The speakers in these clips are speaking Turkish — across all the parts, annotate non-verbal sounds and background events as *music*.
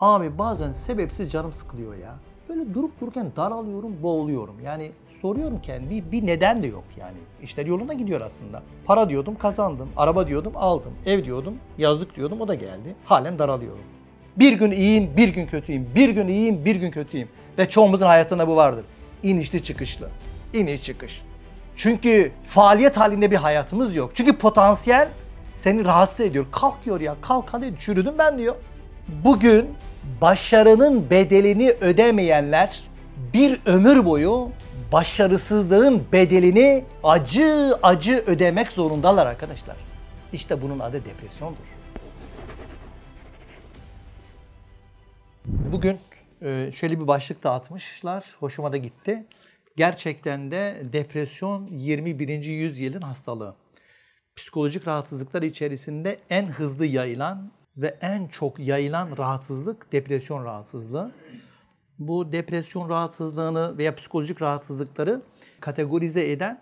Abi bazen sebepsiz canım sıkılıyor ya. Böyle durup dururken daralıyorum, boğuluyorum. Yani soruyorum kendi bir neden de yok yani. İşler yoluna gidiyor aslında. Para diyordum kazandım, araba diyordum aldım, ev diyordum, yazlık diyordum o da geldi. Halen daralıyorum. Bir gün iyiyim, bir gün kötüyüm, bir gün iyiyim, bir gün kötüyüm. Ve çoğumuzun hayatında bu vardır. İnişli çıkışlı. İniş çıkış. Çünkü faaliyet halinde bir hayatımız yok. Çünkü potansiyel seni rahatsız ediyor. Kalk diyor ya kalk hadi çürüdüm ben diyor. Bugün başarının bedelini ödemeyenler bir ömür boyu başarısızlığın bedelini acı acı ödemek zorundalar arkadaşlar. İşte bunun adı depresyondur. Bugün e, şöyle bir başlık da atmışlar, Hoşuma da gitti. Gerçekten de depresyon 21. yüzyılın hastalığı. Psikolojik rahatsızlıklar içerisinde en hızlı yayılan ve en çok yayılan rahatsızlık depresyon rahatsızlığı. Bu depresyon rahatsızlığını veya psikolojik rahatsızlıkları kategorize eden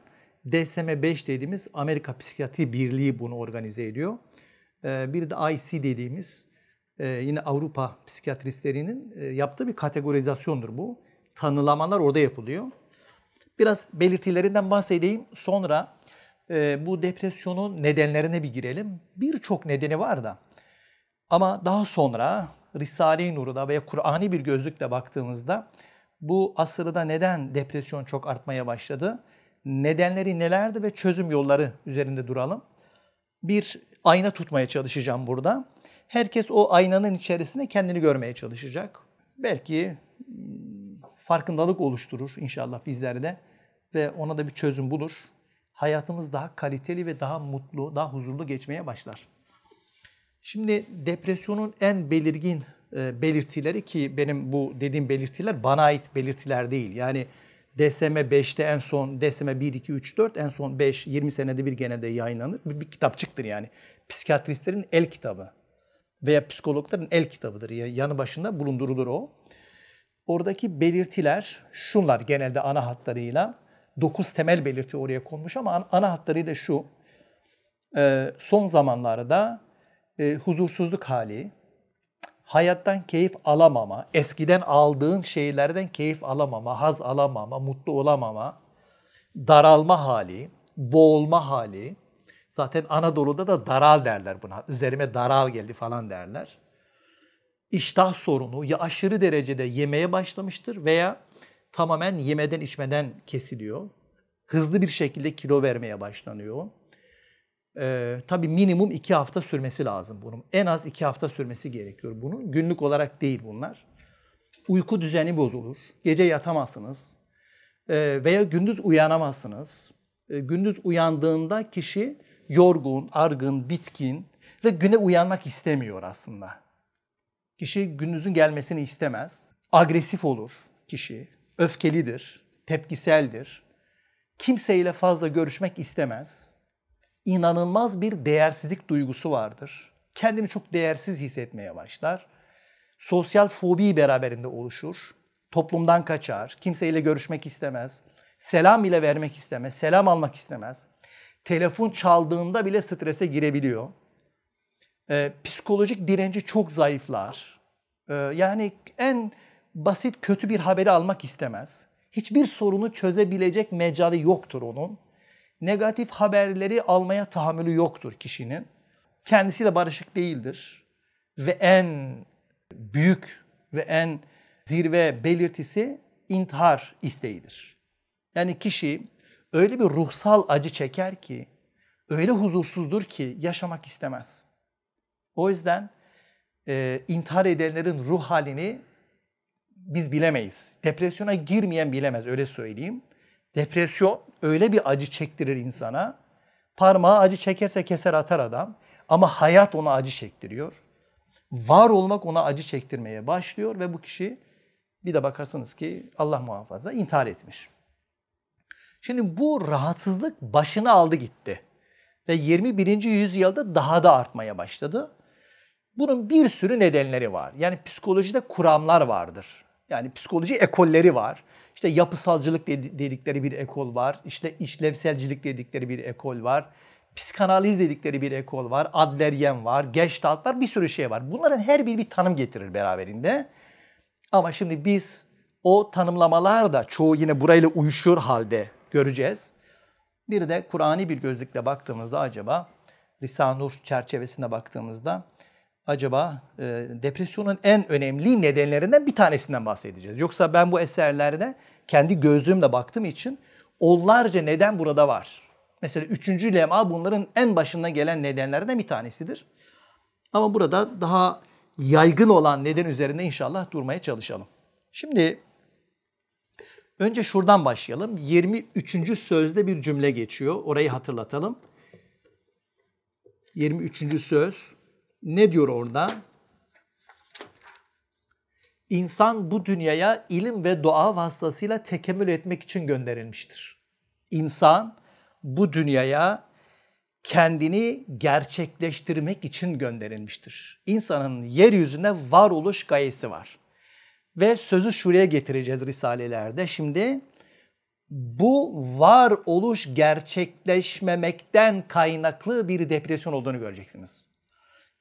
DSM-5 dediğimiz Amerika Psikiyatri Birliği bunu organize ediyor. Ee, bir de IC dediğimiz e, yine Avrupa psikiyatristlerinin e, yaptığı bir kategorizasyondur bu. Tanılamalar orada yapılıyor. Biraz belirtilerinden bahsedeyim. Sonra e, bu depresyonun nedenlerine bir girelim. Birçok nedeni var da ama daha sonra Risale-i Nur'da veya Kur'an'i bir gözlükle baktığımızda bu asırda neden depresyon çok artmaya başladı? Nedenleri nelerdi ve çözüm yolları üzerinde duralım. Bir ayna tutmaya çalışacağım burada. Herkes o aynanın içerisinde kendini görmeye çalışacak. Belki hmm, farkındalık oluşturur inşallah bizlerde ve ona da bir çözüm bulur. Hayatımız daha kaliteli ve daha mutlu, daha huzurlu geçmeye başlar. Şimdi depresyonun en belirgin e, belirtileri ki benim bu dediğim belirtiler bana ait belirtiler değil. Yani DSM 5'te en son DSM 1, 2, 3, 4 en son 5, 20 senede bir gene de yayınlanır. Bir, bir kitapçıktır yani. Psikiyatristlerin el kitabı veya psikologların el kitabıdır. Yani yanı başında bulundurulur o. Oradaki belirtiler şunlar genelde ana hatlarıyla. 9 temel belirti oraya konmuş ama ana hatlarıyla şu. E, son zamanlarda e, huzursuzluk hali, hayattan keyif alamama, eskiden aldığın şeylerden keyif alamama, haz alamama, mutlu olamama, daralma hali, boğulma hali. Zaten Anadolu'da da daral derler buna. Üzerime daral geldi falan derler. İştah sorunu ya aşırı derecede yemeye başlamıştır veya tamamen yemeden içmeden kesiliyor. Hızlı bir şekilde kilo vermeye başlanıyor. Ee, tabii minimum iki hafta sürmesi lazım bunun. En az iki hafta sürmesi gerekiyor bunun. Günlük olarak değil bunlar. Uyku düzeni bozulur. Gece yatamazsınız. Ee, veya gündüz uyanamazsınız. Ee, gündüz uyandığında kişi yorgun, argın, bitkin ve güne uyanmak istemiyor aslında. Kişi gündüzün gelmesini istemez. Agresif olur kişi. Öfkelidir, tepkiseldir. Kimseyle fazla görüşmek istemez inanılmaz bir değersizlik duygusu vardır. Kendini çok değersiz hissetmeye başlar. Sosyal fobi beraberinde oluşur. Toplumdan kaçar, kimseyle görüşmek istemez, selam bile vermek istemez, selam almak istemez. Telefon çaldığında bile strese girebiliyor. Ee, psikolojik direnci çok zayıflar. Ee, yani en basit kötü bir haberi almak istemez. Hiçbir sorunu çözebilecek mecali yoktur onun negatif haberleri almaya tahammülü yoktur kişinin. Kendisiyle barışık değildir. Ve en büyük ve en zirve belirtisi intihar isteğidir. Yani kişi öyle bir ruhsal acı çeker ki, öyle huzursuzdur ki yaşamak istemez. O yüzden e, intihar edenlerin ruh halini biz bilemeyiz. Depresyona girmeyen bilemez öyle söyleyeyim. Depresyon öyle bir acı çektirir insana. Parmağı acı çekerse keser atar adam. Ama hayat ona acı çektiriyor. Var olmak ona acı çektirmeye başlıyor ve bu kişi bir de bakarsınız ki Allah muhafaza intihar etmiş. Şimdi bu rahatsızlık başını aldı gitti. Ve 21. yüzyılda daha da artmaya başladı. Bunun bir sürü nedenleri var. Yani psikolojide kuramlar vardır. Yani psikoloji ekolleri var. İşte yapısalcılık dedikleri bir ekol var. İşte işlevselcilik dedikleri bir ekol var. Psikanaliz dedikleri bir ekol var. Adleryen var. Gestalt var. Bir sürü şey var. Bunların her biri bir tanım getirir beraberinde. Ama şimdi biz o tanımlamalar da çoğu yine burayla uyuşur halde göreceğiz. Bir de Kur'an'i bir gözlükle baktığımızda acaba Risanur çerçevesinde baktığımızda acaba e, depresyonun en önemli nedenlerinden bir tanesinden bahsedeceğiz. Yoksa ben bu eserlerde kendi gözlüğümle baktığım için onlarca neden burada var. Mesela üçüncü lema bunların en başına gelen nedenlerden bir tanesidir. Ama burada daha yaygın olan neden üzerinde inşallah durmaya çalışalım. Şimdi önce şuradan başlayalım. 23. sözde bir cümle geçiyor. Orayı hatırlatalım. 23. söz ne diyor orada? İnsan bu dünyaya ilim ve doğa vasıtasıyla tekemmül etmek için gönderilmiştir. İnsan bu dünyaya kendini gerçekleştirmek için gönderilmiştir. İnsanın yeryüzünde varoluş gayesi var. Ve sözü şuraya getireceğiz risalelerde. Şimdi bu varoluş gerçekleşmemekten kaynaklı bir depresyon olduğunu göreceksiniz.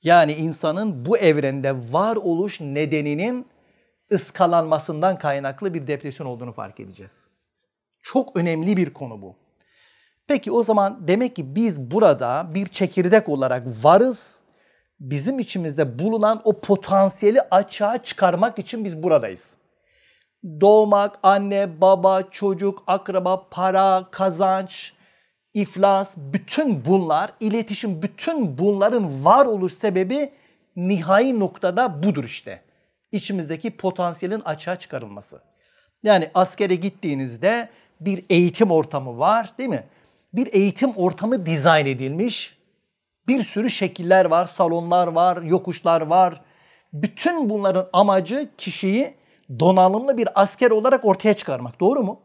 Yani insanın bu evrende varoluş nedeninin ıskalanmasından kaynaklı bir depresyon olduğunu fark edeceğiz. Çok önemli bir konu bu. Peki o zaman demek ki biz burada bir çekirdek olarak varız. Bizim içimizde bulunan o potansiyeli açığa çıkarmak için biz buradayız. Doğmak, anne, baba, çocuk, akraba, para, kazanç, iflas, bütün bunlar, iletişim, bütün bunların varoluş sebebi nihai noktada budur işte. İçimizdeki potansiyelin açığa çıkarılması. Yani askere gittiğinizde bir eğitim ortamı var değil mi? Bir eğitim ortamı dizayn edilmiş. Bir sürü şekiller var, salonlar var, yokuşlar var. Bütün bunların amacı kişiyi donanımlı bir asker olarak ortaya çıkarmak. Doğru mu?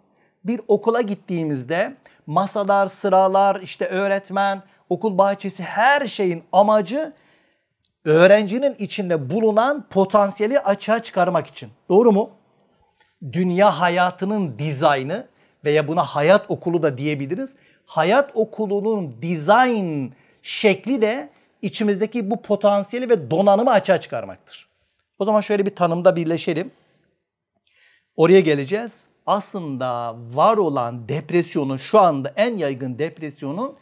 Bir okula gittiğimizde masalar, sıralar, işte öğretmen, okul bahçesi her şeyin amacı öğrencinin içinde bulunan potansiyeli açığa çıkarmak için. Doğru mu? Dünya hayatının dizaynı veya buna hayat okulu da diyebiliriz. Hayat okulunun dizayn şekli de içimizdeki bu potansiyeli ve donanımı açığa çıkarmaktır. O zaman şöyle bir tanımda birleşelim. Oraya geleceğiz aslında var olan depresyonun şu anda en yaygın depresyonun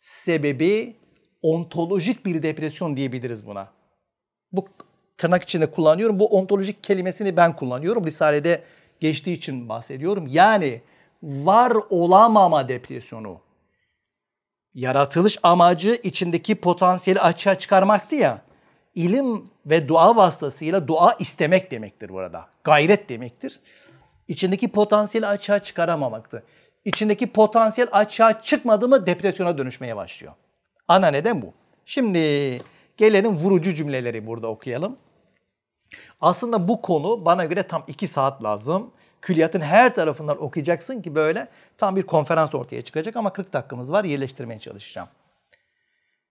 sebebi ontolojik bir depresyon diyebiliriz buna. Bu tırnak içinde kullanıyorum. Bu ontolojik kelimesini ben kullanıyorum. Risalede geçtiği için bahsediyorum. Yani var olamama depresyonu. Yaratılış amacı içindeki potansiyeli açığa çıkarmaktı ya. İlim ve dua vasıtasıyla dua istemek demektir burada. Gayret demektir. İçindeki potansiyeli açığa çıkaramamaktı. İçindeki potansiyel açığa çıkmadı mı depresyona dönüşmeye başlıyor. Ana neden bu. Şimdi gelelim vurucu cümleleri burada okuyalım. Aslında bu konu bana göre tam 2 saat lazım. Külliyatın her tarafından okuyacaksın ki böyle tam bir konferans ortaya çıkacak ama 40 dakikamız var yerleştirmeye çalışacağım.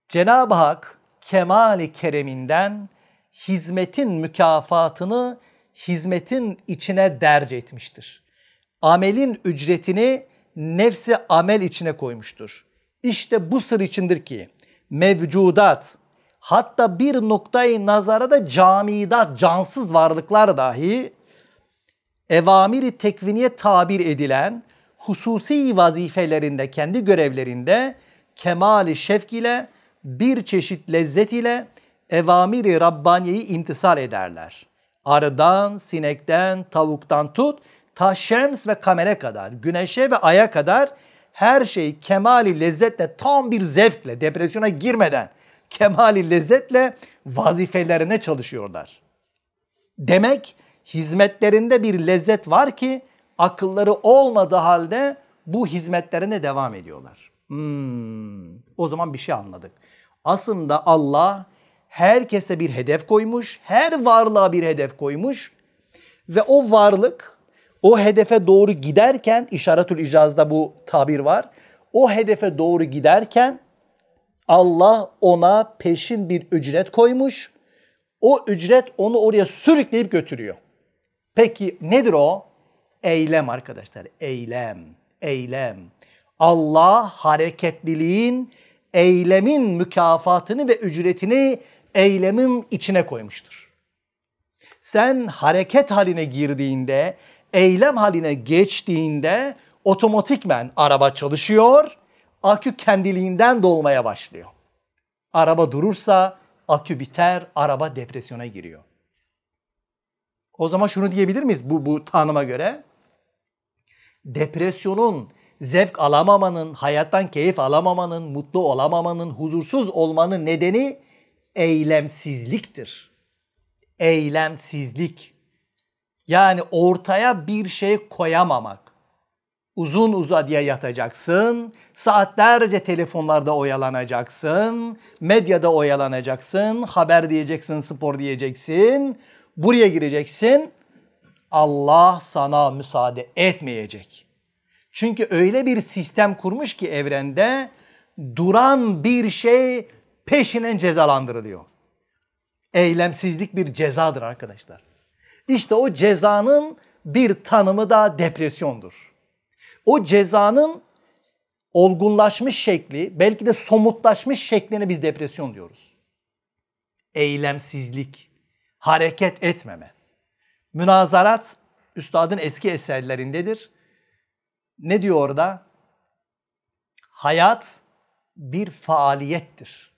Cenab-ı Hak kemali kereminden hizmetin mükafatını hizmetin içine derc etmiştir. Amelin ücretini nefsi amel içine koymuştur. İşte bu sır içindir ki mevcudat hatta bir noktayı nazara da camidat cansız varlıklar dahi evamiri tekviniye tabir edilen hususi vazifelerinde kendi görevlerinde kemali şefk ile bir çeşit lezzet ile evamiri Rabbaniye'yi intisal ederler.'' Arıdan, sinekten, tavuktan tut, ta şems ve kamere kadar, güneşe ve aya kadar her şeyi kemali lezzetle, tam bir zevkle, depresyona girmeden kemali lezzetle vazifelerine çalışıyorlar. Demek hizmetlerinde bir lezzet var ki akılları olmadığı halde bu hizmetlerine devam ediyorlar. Hmm, o zaman bir şey anladık. Aslında Allah herkese bir hedef koymuş, her varlığa bir hedef koymuş ve o varlık o hedefe doğru giderken, işaretül icazda bu tabir var, o hedefe doğru giderken Allah ona peşin bir ücret koymuş. O ücret onu oraya sürükleyip götürüyor. Peki nedir o? Eylem arkadaşlar. Eylem. Eylem. Allah hareketliliğin, eylemin mükafatını ve ücretini eylemin içine koymuştur. Sen hareket haline girdiğinde, eylem haline geçtiğinde otomatikmen araba çalışıyor, akü kendiliğinden dolmaya başlıyor. Araba durursa akü biter, araba depresyona giriyor. O zaman şunu diyebilir miyiz bu, bu tanıma göre? Depresyonun, zevk alamamanın, hayattan keyif alamamanın, mutlu olamamanın, huzursuz olmanın nedeni eylemsizliktir. Eylemsizlik. Yani ortaya bir şey koyamamak. Uzun uzadıya yatacaksın, saatlerce telefonlarda oyalanacaksın, medyada oyalanacaksın, haber diyeceksin, spor diyeceksin, buraya gireceksin. Allah sana müsaade etmeyecek. Çünkü öyle bir sistem kurmuş ki evrende duran bir şey peşinen cezalandırılıyor. Eylemsizlik bir cezadır arkadaşlar. İşte o cezanın bir tanımı da depresyondur. O cezanın olgunlaşmış şekli, belki de somutlaşmış şekline biz depresyon diyoruz. Eylemsizlik, hareket etmeme. Münazarat üstadın eski eserlerindedir. Ne diyor orada? Hayat bir faaliyettir.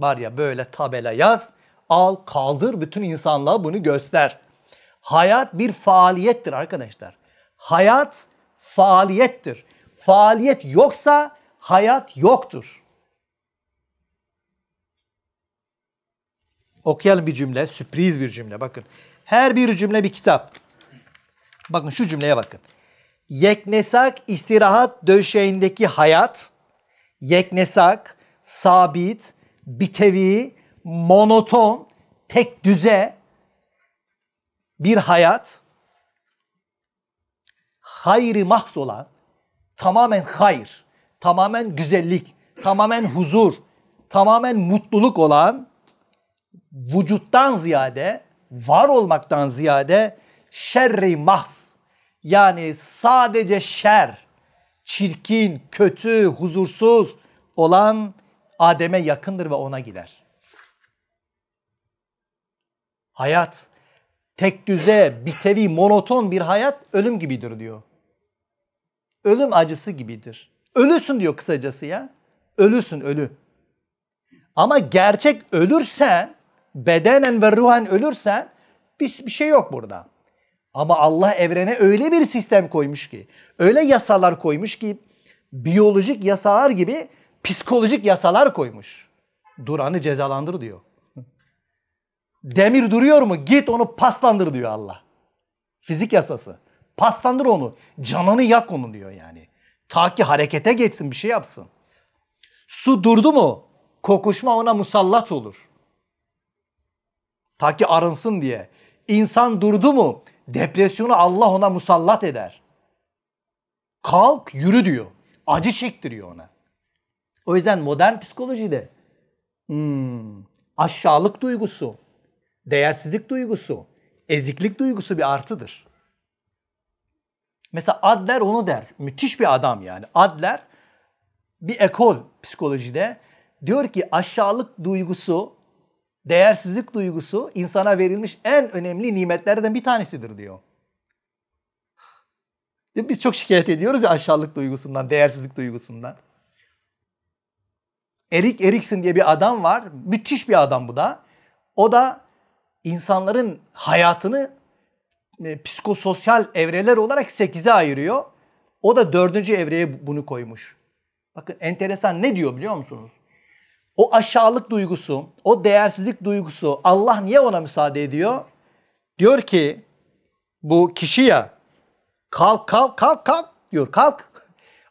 Var ya böyle tabela yaz, al, kaldır, bütün insanlığa bunu göster. Hayat bir faaliyettir arkadaşlar. Hayat faaliyettir. Faaliyet yoksa hayat yoktur. Okuyalım bir cümle, sürpriz bir cümle bakın. Her bir cümle bir kitap. Bakın şu cümleye bakın. Yeknesak istirahat döşeğindeki hayat, yeknesak, sabit, bitevi, monoton, tek düze bir hayat hayrı mahz olan tamamen hayır, tamamen güzellik, tamamen huzur, tamamen mutluluk olan vücuttan ziyade, var olmaktan ziyade şerri mahz. Yani sadece şer, çirkin, kötü, huzursuz olan Adem'e yakındır ve ona gider. Hayat tek düze, bitevi, monoton bir hayat ölüm gibidir diyor. Ölüm acısı gibidir. Ölüsün diyor kısacası ya. Ölüsün ölü. Ama gerçek ölürsen, bedenen ve ruhen ölürsen bir, bir şey yok burada. Ama Allah evrene öyle bir sistem koymuş ki, öyle yasalar koymuş ki, biyolojik yasalar gibi psikolojik yasalar koymuş. Duranı cezalandır diyor. Demir duruyor mu? Git onu paslandır diyor Allah. Fizik yasası. Paslandır onu. Canını yak onu diyor yani. Ta ki harekete geçsin bir şey yapsın. Su durdu mu? Kokuşma ona musallat olur. Ta ki arınsın diye. İnsan durdu mu? Depresyonu Allah ona musallat eder. Kalk yürü diyor. Acı çektiriyor ona. O yüzden modern psikolojide hmm, aşağılık duygusu, değersizlik duygusu, eziklik duygusu bir artıdır. Mesela Adler onu der. Müthiş bir adam yani. Adler bir ekol psikolojide diyor ki aşağılık duygusu, değersizlik duygusu insana verilmiş en önemli nimetlerden bir tanesidir diyor. Biz çok şikayet ediyoruz ya aşağılık duygusundan, değersizlik duygusundan. Erik Erikson diye bir adam var. Müthiş bir adam bu da. O da insanların hayatını e, psikososyal evreler olarak 8'e ayırıyor. O da dördüncü evreye bunu koymuş. Bakın enteresan ne diyor biliyor musunuz? O aşağılık duygusu, o değersizlik duygusu Allah niye ona müsaade ediyor? Diyor ki bu kişi ya kalk kalk kalk kalk diyor kalk *laughs*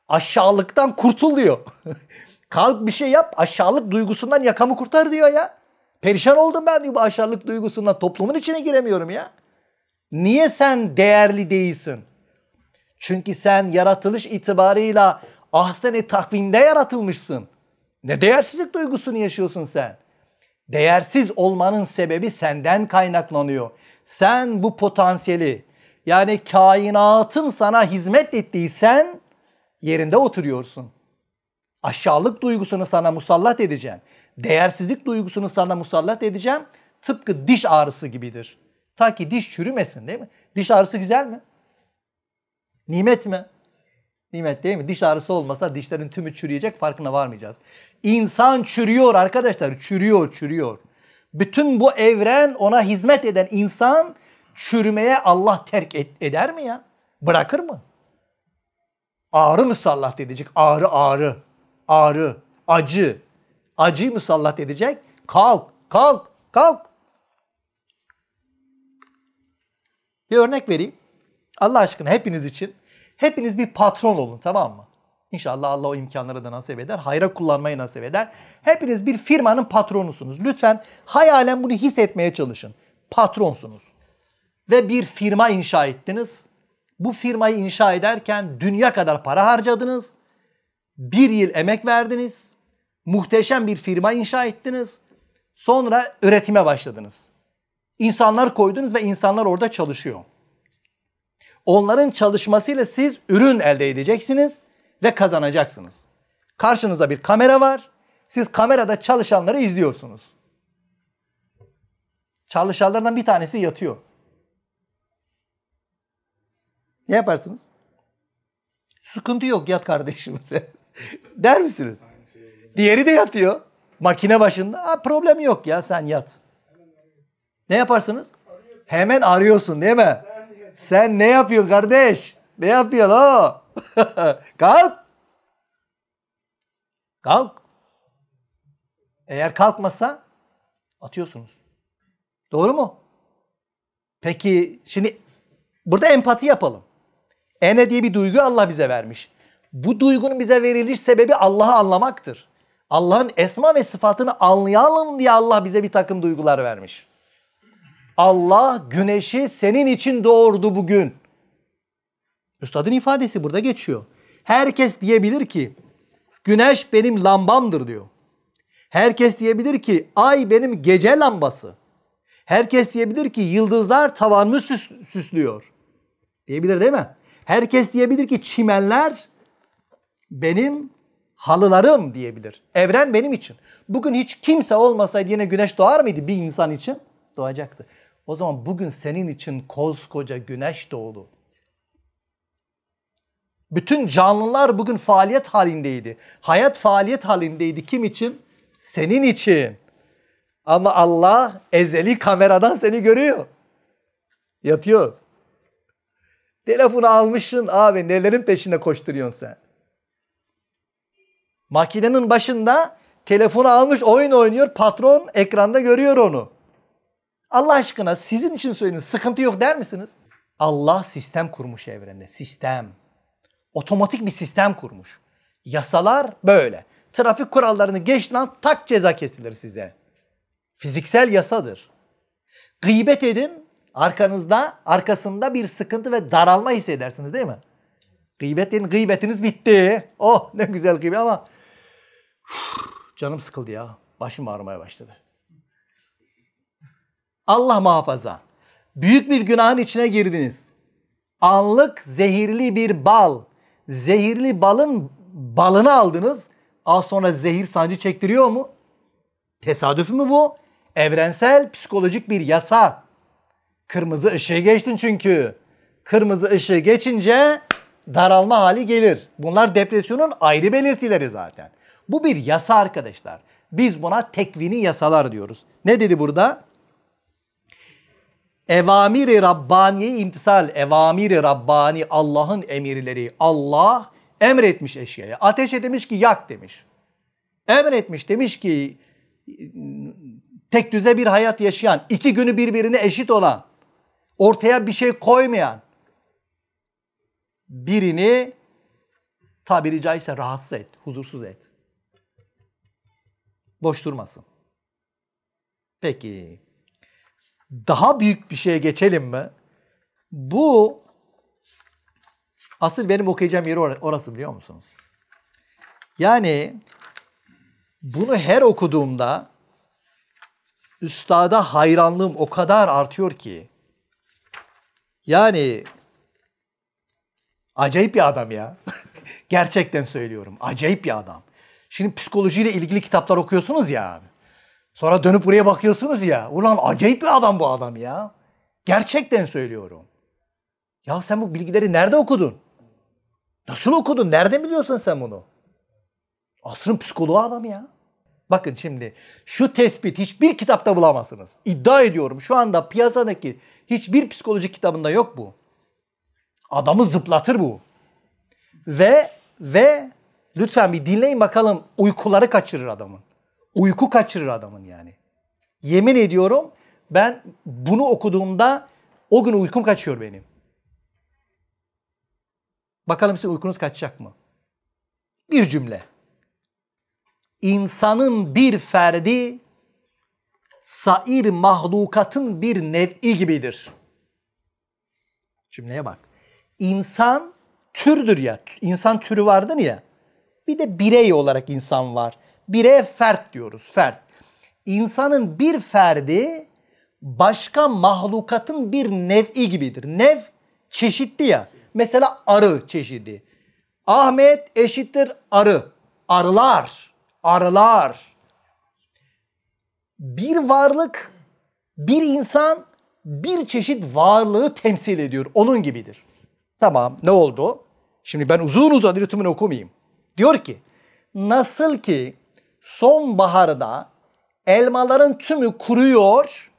aşağılıktan kurtuluyor. *laughs* Kalk bir şey yap aşağılık duygusundan yakamı kurtar diyor ya. Perişan oldum ben diyor bu aşağılık duygusundan toplumun içine giremiyorum ya. Niye sen değerli değilsin? Çünkü sen yaratılış itibarıyla ahsen-i takvimde yaratılmışsın. Ne değersizlik duygusunu yaşıyorsun sen? Değersiz olmanın sebebi senden kaynaklanıyor. Sen bu potansiyeli yani kainatın sana hizmet ettiği sen yerinde oturuyorsun. Aşağılık duygusunu sana musallat edeceğim. Değersizlik duygusunu sana musallat edeceğim. Tıpkı diş ağrısı gibidir. Ta ki diş çürümesin değil mi? Diş ağrısı güzel mi? Nimet mi? Nimet değil mi? Diş ağrısı olmasa dişlerin tümü çürüyecek farkına varmayacağız. İnsan çürüyor arkadaşlar. Çürüyor, çürüyor. Bütün bu evren ona hizmet eden insan çürümeye Allah terk et, eder mi ya? Bırakır mı? Ağrı müsallat edecek. Ağrı ağrı ağrı, acı. Acıyı musallat edecek. Kalk, kalk, kalk. Bir örnek vereyim. Allah aşkına hepiniz için. Hepiniz bir patron olun tamam mı? İnşallah Allah o imkanları da nasip eder. Hayra kullanmayı nasip eder. Hepiniz bir firmanın patronusunuz. Lütfen hayalen bunu hissetmeye çalışın. Patronsunuz. Ve bir firma inşa ettiniz. Bu firmayı inşa ederken dünya kadar para harcadınız. Bir yıl emek verdiniz. Muhteşem bir firma inşa ettiniz. Sonra üretime başladınız. İnsanlar koydunuz ve insanlar orada çalışıyor. Onların çalışmasıyla siz ürün elde edeceksiniz ve kazanacaksınız. Karşınızda bir kamera var. Siz kamerada çalışanları izliyorsunuz. Çalışanlardan bir tanesi yatıyor. Ne yaparsınız? Sıkıntı yok yat kardeşim sen. *laughs* Der misiniz? Diğeri de yatıyor. Makine başında. Aa, problem yok ya sen yat. Ne yaparsınız? Hemen arıyorsun değil mi? Sen ne yapıyorsun kardeş? Ne yapıyorsun o? *laughs* Kalk. Kalk. Eğer kalkmasa atıyorsunuz. Doğru mu? Peki şimdi burada empati yapalım. Ene diye bir duygu Allah bize vermiş bu duygunun bize veriliş sebebi Allah'ı anlamaktır. Allah'ın esma ve sıfatını anlayalım diye Allah bize bir takım duygular vermiş. Allah güneşi senin için doğurdu bugün. Üstadın ifadesi burada geçiyor. Herkes diyebilir ki güneş benim lambamdır diyor. Herkes diyebilir ki ay benim gece lambası. Herkes diyebilir ki yıldızlar tavanımı süs, süslüyor. Diyebilir değil mi? Herkes diyebilir ki çimenler benim halılarım diyebilir. Evren benim için. Bugün hiç kimse olmasaydı yine güneş doğar mıydı bir insan için? Doğacaktı. O zaman bugün senin için koskoca güneş doğdu. Bütün canlılar bugün faaliyet halindeydi. Hayat faaliyet halindeydi. Kim için? Senin için. Ama Allah ezeli kameradan seni görüyor. Yatıyor. Telefonu almışsın abi nelerin peşinde koşturuyorsun sen. Makinenin başında telefonu almış oyun oynuyor. Patron ekranda görüyor onu. Allah aşkına sizin için söyleyin sıkıntı yok der misiniz? Allah sistem kurmuş evrende. Sistem. Otomatik bir sistem kurmuş. Yasalar böyle. Trafik kurallarını geçtin an tak ceza kesilir size. Fiziksel yasadır. Gıybet edin arkanızda arkasında bir sıkıntı ve daralma hissedersiniz değil mi? Gıybetin gıybetiniz bitti. Oh ne güzel gıybet ama Canım sıkıldı ya. Başım ağrımaya başladı. Allah muhafaza. Büyük bir günahın içine girdiniz. Anlık zehirli bir bal. Zehirli balın balını aldınız. Az sonra zehir sancı çektiriyor mu? Tesadüf mü bu? Evrensel psikolojik bir yasa. Kırmızı ışığı geçtin çünkü. Kırmızı ışığı geçince daralma hali gelir. Bunlar depresyonun ayrı belirtileri zaten. Bu bir yasa arkadaşlar. Biz buna tekvini yasalar diyoruz. Ne dedi burada? Evamiri Rabbani'ye imtisal. Evamiri Rabbani Allah'ın emirleri. Allah emretmiş eşyaya. Ateşe demiş ki yak demiş. Emretmiş demiş ki tek düze bir hayat yaşayan, iki günü birbirine eşit olan, ortaya bir şey koymayan birini tabiri caizse rahatsız et, huzursuz et. Boş durmasın. Peki. Daha büyük bir şeye geçelim mi? Bu asıl benim okuyacağım yeri orası biliyor musunuz? Yani bunu her okuduğumda üstada hayranlığım o kadar artıyor ki. Yani acayip bir adam ya. *laughs* Gerçekten söylüyorum. Acayip bir adam. Şimdi psikolojiyle ilgili kitaplar okuyorsunuz ya abi. Sonra dönüp buraya bakıyorsunuz ya. Ulan acayip bir adam bu adam ya. Gerçekten söylüyorum. Ya sen bu bilgileri nerede okudun? Nasıl okudun? Nerede biliyorsun sen bunu? Asrın psikoloğu adam ya. Bakın şimdi şu tespit hiçbir kitapta bulamazsınız. İddia ediyorum şu anda piyasadaki hiçbir psikoloji kitabında yok bu. Adamı zıplatır bu. Ve ve lütfen bir dinleyin bakalım uykuları kaçırır adamın. Uyku kaçırır adamın yani. Yemin ediyorum ben bunu okuduğumda o gün uykum kaçıyor benim. Bakalım sizin uykunuz kaçacak mı? Bir cümle. İnsanın bir ferdi sair mahlukatın bir nev'i gibidir. Cümleye bak. İnsan türdür ya. İnsan türü vardır ya. Bir de birey olarak insan var. Bireye fert diyoruz, fert. İnsanın bir ferdi başka mahlukatın bir nev'i gibidir. Nev çeşitli ya. Mesela arı çeşidi. Ahmet eşittir arı. Arılar, arılar. Bir varlık, bir insan bir çeşit varlığı temsil ediyor. Onun gibidir. Tamam ne oldu? Şimdi ben uzun uzadır tümünü okumayayım. Diyor ki nasıl ki sonbaharda elmaların tümü kuruyor,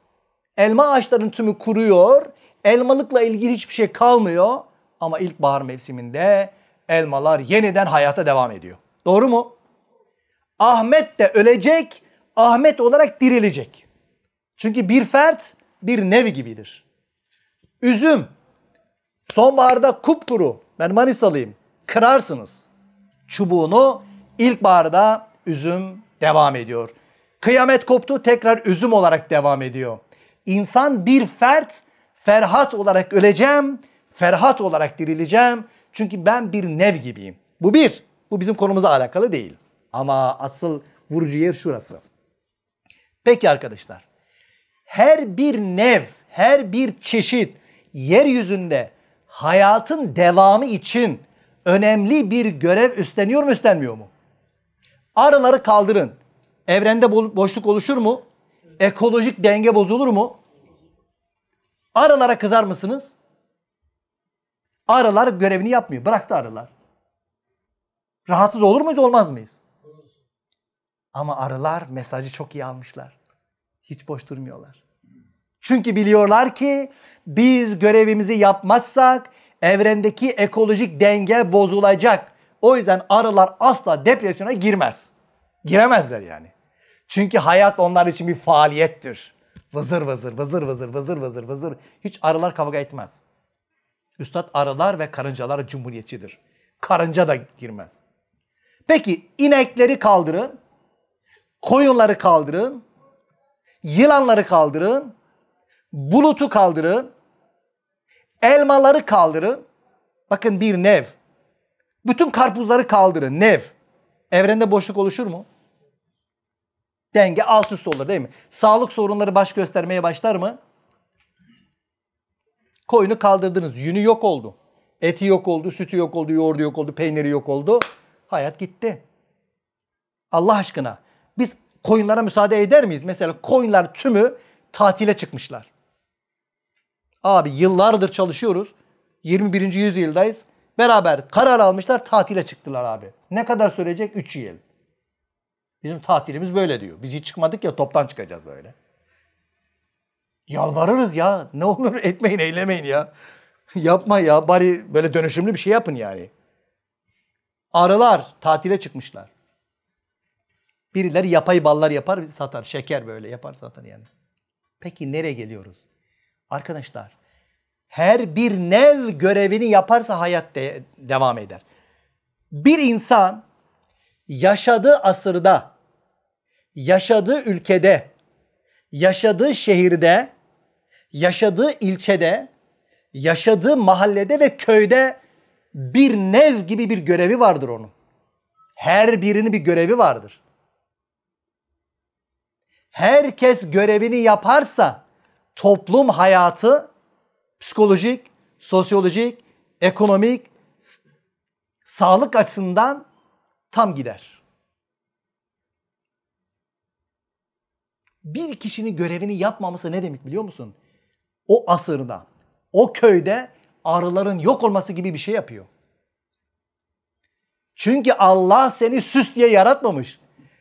elma ağaçlarının tümü kuruyor, elmalıkla ilgili hiçbir şey kalmıyor ama ilkbahar mevsiminde elmalar yeniden hayata devam ediyor. Doğru mu? Ahmet de ölecek, Ahmet olarak dirilecek. Çünkü bir fert bir nevi gibidir. Üzüm sonbaharda kupkuru, ben Manisalıyım, kırarsınız çubuğunu. İlkbaharda üzüm devam ediyor. Kıyamet koptu tekrar üzüm olarak devam ediyor. İnsan bir fert Ferhat olarak öleceğim, Ferhat olarak dirileceğim. Çünkü ben bir nev gibiyim. Bu bir. Bu bizim konumuza alakalı değil. Ama asıl vurucu yer şurası. Peki arkadaşlar. Her bir nev, her bir çeşit yeryüzünde hayatın devamı için önemli bir görev üstleniyor mu üstlenmiyor mu? Arıları kaldırın. Evrende boşluk oluşur mu? Ekolojik denge bozulur mu? Arılara kızar mısınız? Arılar görevini yapmıyor. Bıraktı arılar. Rahatsız olur muyuz olmaz mıyız? Ama arılar mesajı çok iyi almışlar. Hiç boş durmuyorlar. Çünkü biliyorlar ki biz görevimizi yapmazsak evrendeki ekolojik denge bozulacak. O yüzden arılar asla depresyona girmez. Giremezler yani. Çünkü hayat onlar için bir faaliyettir. Vızır vızır, vızır vızır, vızır vızır, vızır. Hiç arılar kavga etmez. Üstad arılar ve karıncalar cumhuriyetçidir. Karınca da girmez. Peki inekleri kaldırın, koyunları kaldırın, yılanları kaldırın, bulutu kaldırın, Elmaları kaldırın. Bakın bir nev. Bütün karpuzları kaldırın. Nev. Evrende boşluk oluşur mu? Denge alt üst olur değil mi? Sağlık sorunları baş göstermeye başlar mı? Koyunu kaldırdınız. Yünü yok oldu. Eti yok oldu, sütü yok oldu, yoğurdu yok oldu, peyniri yok oldu. Hayat gitti. Allah aşkına biz koyunlara müsaade eder miyiz? Mesela koyunlar tümü tatile çıkmışlar. Abi yıllardır çalışıyoruz. 21. yüzyıldayız. Beraber karar almışlar tatile çıktılar abi. Ne kadar sürecek? 3 yıl. Bizim tatilimiz böyle diyor. Biz hiç çıkmadık ya toptan çıkacağız böyle. Yalvarırız ya. Ne olur *laughs* etmeyin eylemeyin ya. Yapma ya. Bari böyle dönüşümlü bir şey yapın yani. Arılar tatile çıkmışlar. Birileri yapay ballar yapar satar. Şeker böyle yapar satar yani. Peki nereye geliyoruz? Arkadaşlar her bir nev görevini yaparsa hayat de devam eder. Bir insan yaşadığı asırda, yaşadığı ülkede, yaşadığı şehirde, yaşadığı ilçede, yaşadığı mahallede ve köyde bir nev gibi bir görevi vardır onun. Her birinin bir görevi vardır. Herkes görevini yaparsa toplum hayatı psikolojik, sosyolojik, ekonomik, sağlık açısından tam gider. Bir kişinin görevini yapmaması ne demek biliyor musun? O asırda, o köyde arıların yok olması gibi bir şey yapıyor. Çünkü Allah seni süs diye yaratmamış.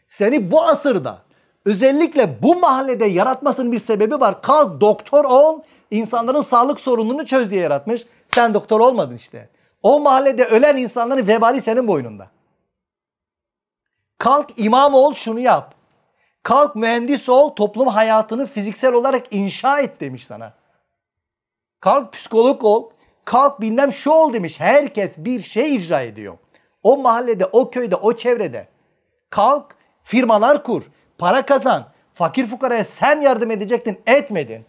Seni bu asırda Özellikle bu mahallede yaratmasının bir sebebi var. Kalk doktor ol, insanların sağlık sorununu çöz diye yaratmış. Sen doktor olmadın işte. O mahallede ölen insanların vebali senin boynunda. Kalk imam ol şunu yap. Kalk mühendis ol toplum hayatını fiziksel olarak inşa et demiş sana. Kalk psikolog ol. Kalk bilmem şu ol demiş. Herkes bir şey icra ediyor. O mahallede, o köyde, o çevrede. Kalk firmalar kur para kazan. Fakir fukaraya sen yardım edecektin, etmedin.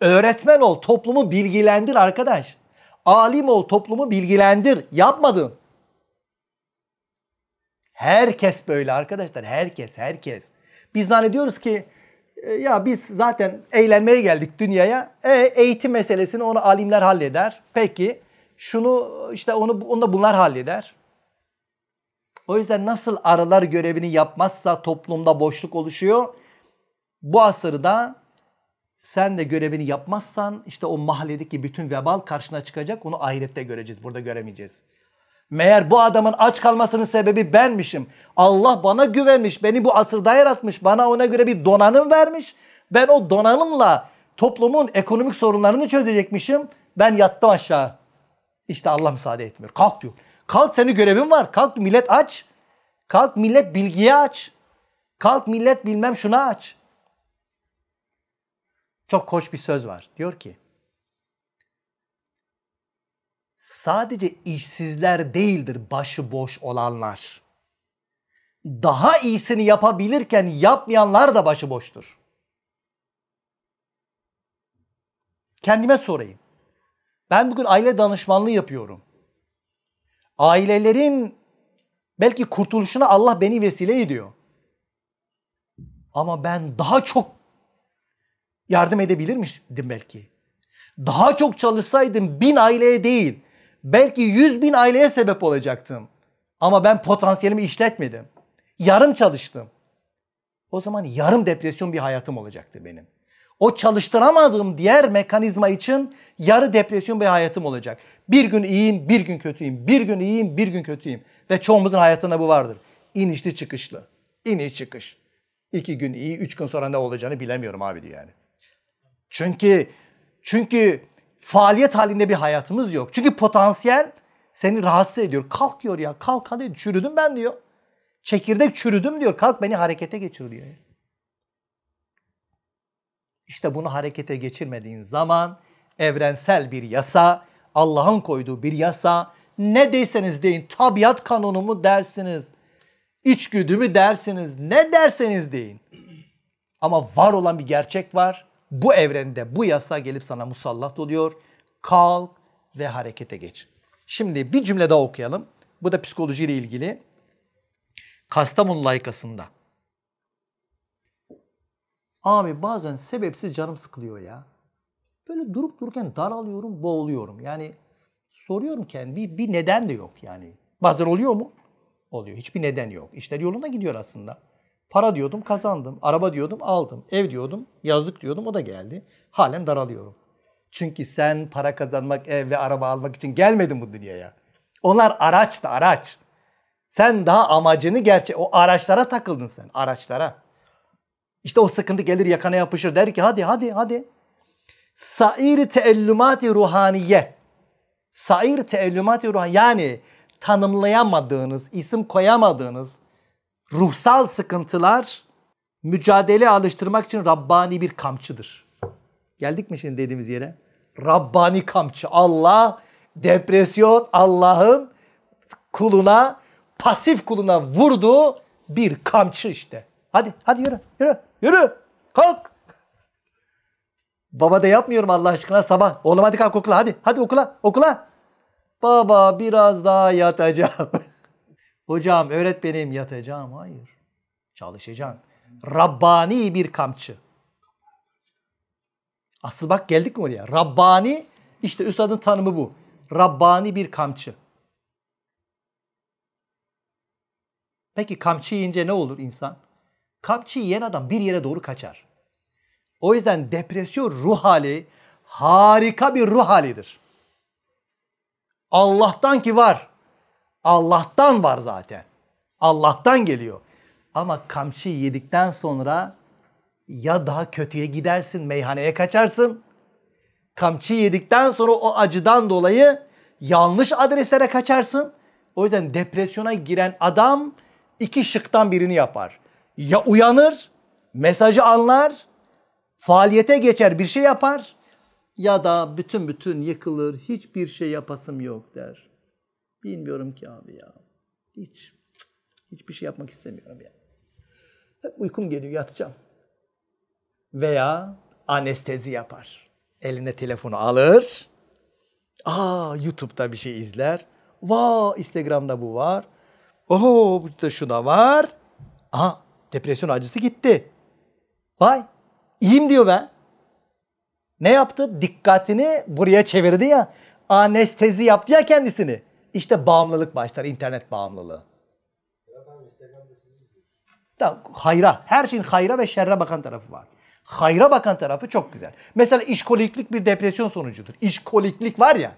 Öğretmen ol, toplumu bilgilendir arkadaş. Alim ol, toplumu bilgilendir. Yapmadın. Herkes böyle arkadaşlar. Herkes, herkes. Biz zannediyoruz ki e, ya biz zaten eğlenmeye geldik dünyaya. E, eğitim meselesini onu alimler halleder. Peki şunu işte onu onu da bunlar halleder. O yüzden nasıl arılar görevini yapmazsa toplumda boşluk oluşuyor. Bu asırda sen de görevini yapmazsan işte o mahalledeki bütün vebal karşına çıkacak. Onu ahirette göreceğiz. Burada göremeyeceğiz. Meğer bu adamın aç kalmasının sebebi benmişim. Allah bana güvenmiş. Beni bu asırda yaratmış. Bana ona göre bir donanım vermiş. Ben o donanımla toplumun ekonomik sorunlarını çözecekmişim. Ben yattım aşağı. İşte Allah müsaade etmiyor. Kalk diyor. Kalk senin görevin var. Kalk millet aç. Kalk millet bilgiye aç. Kalk millet bilmem şuna aç. Çok hoş bir söz var. Diyor ki sadece işsizler değildir başı boş olanlar. Daha iyisini yapabilirken yapmayanlar da başı başıboştur. Kendime sorayım. Ben bugün aile danışmanlığı yapıyorum. Ailelerin belki kurtuluşuna Allah beni vesile ediyor. Ama ben daha çok yardım edebilirmiştim belki. Daha çok çalışsaydım bin aileye değil, belki yüz bin aileye sebep olacaktım. Ama ben potansiyelimi işletmedim. Yarım çalıştım. O zaman yarım depresyon bir hayatım olacaktı benim o çalıştıramadığım diğer mekanizma için yarı depresyon bir hayatım olacak. Bir gün iyiyim, bir gün kötüyüm. Bir gün iyiyim, bir gün kötüyüm. Ve çoğumuzun hayatında bu vardır. İnişli çıkışlı. İniş çıkış. İki gün iyi, üç gün sonra ne olacağını bilemiyorum abi diyor yani. Çünkü çünkü faaliyet halinde bir hayatımız yok. Çünkü potansiyel seni rahatsız ediyor. Kalk diyor ya kalk hadi çürüdüm ben diyor. Çekirdek çürüdüm diyor. Kalk beni harekete geçir diyor. Ya. İşte bunu harekete geçirmediğin zaman evrensel bir yasa, Allah'ın koyduğu bir yasa, ne deseniz deyin tabiat kanunu mu dersiniz, içgüdü mü dersiniz, ne derseniz deyin. Ama var olan bir gerçek var. Bu evrende bu yasa gelip sana musallat oluyor. Kalk ve harekete geç. Şimdi bir cümle daha okuyalım. Bu da psikolojiyle ilgili. Kastamonu layıkasında. Abi bazen sebepsiz canım sıkılıyor ya. Böyle durup dururken daralıyorum, boğuluyorum. Yani soruyorum kendime bir, bir neden de yok yani. Bazen oluyor mu? Oluyor. Hiçbir neden yok. İşler yolunda gidiyor aslında. Para diyordum kazandım. Araba diyordum aldım. Ev diyordum yazlık diyordum o da geldi. Halen daralıyorum. Çünkü sen para kazanmak, ev ve araba almak için gelmedin bu dünyaya. Onlar araç da araç. Sen daha amacını gerçek o araçlara takıldın sen araçlara. İşte o sıkıntı gelir yakana yapışır der ki hadi hadi hadi. Sair teellümati ruhaniye. Sair teellümati ruhaniye yani tanımlayamadığınız, isim koyamadığınız ruhsal sıkıntılar mücadele alıştırmak için Rabbani bir kamçıdır. Geldik mi şimdi dediğimiz yere? Rabbani kamçı. Allah depresyon Allah'ın kuluna pasif kuluna vurduğu bir kamçı işte. Hadi hadi yürü yürü. Yürü. Kalk. Baba da yapmıyorum Allah aşkına sabah. Oğlum hadi kalk okula hadi. Hadi okula okula. Baba biraz daha yatacağım. *laughs* Hocam öğretmenim yatacağım. Hayır. Çalışacağım. Rabbani bir kamçı. Asıl bak geldik mi oraya? Rabbani işte üstadın tanımı bu. Rabbani bir kamçı. Peki kamçı yiyince ne olur insan? Kapçıyı yiyen adam bir yere doğru kaçar. O yüzden depresyon ruh hali harika bir ruh halidir. Allah'tan ki var. Allah'tan var zaten. Allah'tan geliyor. Ama kamçıyı yedikten sonra ya daha kötüye gidersin, meyhaneye kaçarsın. Kamçı yedikten sonra o acıdan dolayı yanlış adreslere kaçarsın. O yüzden depresyona giren adam iki şıktan birini yapar ya uyanır, mesajı anlar, faaliyete geçer bir şey yapar ya da bütün bütün yıkılır hiçbir şey yapasım yok der. Bilmiyorum ki abi ya. Hiç hiçbir şey yapmak istemiyorum ya. Hep uykum geliyor yatacağım. Veya anestezi yapar. Eline telefonu alır. Aa YouTube'da bir şey izler. va Instagram'da bu var. Oho burada şu da var. Aha Depresyon acısı gitti. Vay iyiyim diyor ben. Ne yaptı? Dikkatini buraya çevirdi ya. Anestezi yaptı ya kendisini. İşte bağımlılık başlar. internet bağımlılığı. Tamam, hayra. Her şeyin hayra ve şerre bakan tarafı var. Hayra bakan tarafı çok güzel. Mesela işkoliklik bir depresyon sonucudur. İşkoliklik var ya.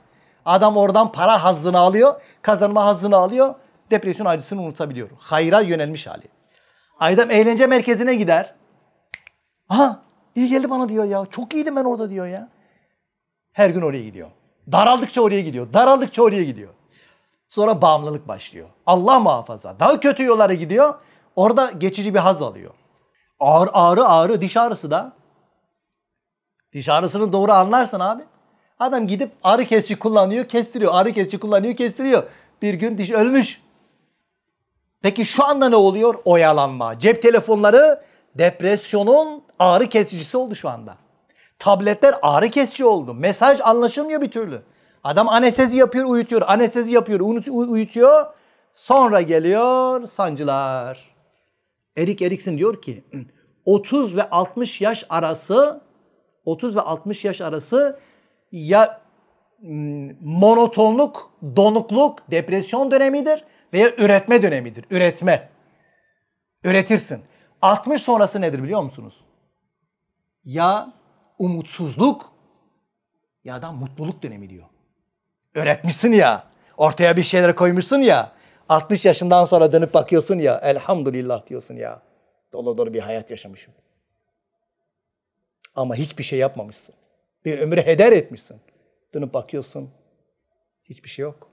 Adam oradan para hazzını alıyor, kazanma hazzını alıyor. Depresyon acısını unutabiliyor. Hayra yönelmiş hali. Aydem eğlence merkezine gider. Ha iyi geldi bana diyor ya. Çok iyiydim ben orada diyor ya. Her gün oraya gidiyor. Daraldıkça oraya gidiyor. Daraldıkça oraya gidiyor. Sonra bağımlılık başlıyor. Allah muhafaza. Daha kötü yollara gidiyor. Orada geçici bir haz alıyor. Ağır ağrı ağrı diş ağrısı da. Diş ağrısını doğru anlarsın abi. Adam gidip arı kesici kullanıyor, kestiriyor. Arı kesici kullanıyor, kestiriyor. Bir gün diş ölmüş. Peki şu anda ne oluyor? Oyalanma. Cep telefonları depresyonun ağrı kesicisi oldu şu anda. Tabletler ağrı kesici oldu. Mesaj anlaşılmıyor bir türlü. Adam anestezi yapıyor, uyutuyor. Anestezi yapıyor, uyutuyor. Sonra geliyor sancılar. Erik Eriksin diyor ki 30 ve 60 yaş arası 30 ve 60 yaş arası ya monotonluk, donukluk, depresyon dönemidir veya üretme dönemidir. Üretme. Üretirsin. 60 sonrası nedir biliyor musunuz? Ya umutsuzluk ya da mutluluk dönemi diyor. Öğretmişsin ya. Ortaya bir şeyler koymuşsun ya. 60 yaşından sonra dönüp bakıyorsun ya. Elhamdülillah diyorsun ya. Dolu dolu bir hayat yaşamışım. Ama hiçbir şey yapmamışsın. Bir ömrü heder etmişsin. Dönüp bakıyorsun. Hiçbir şey yok.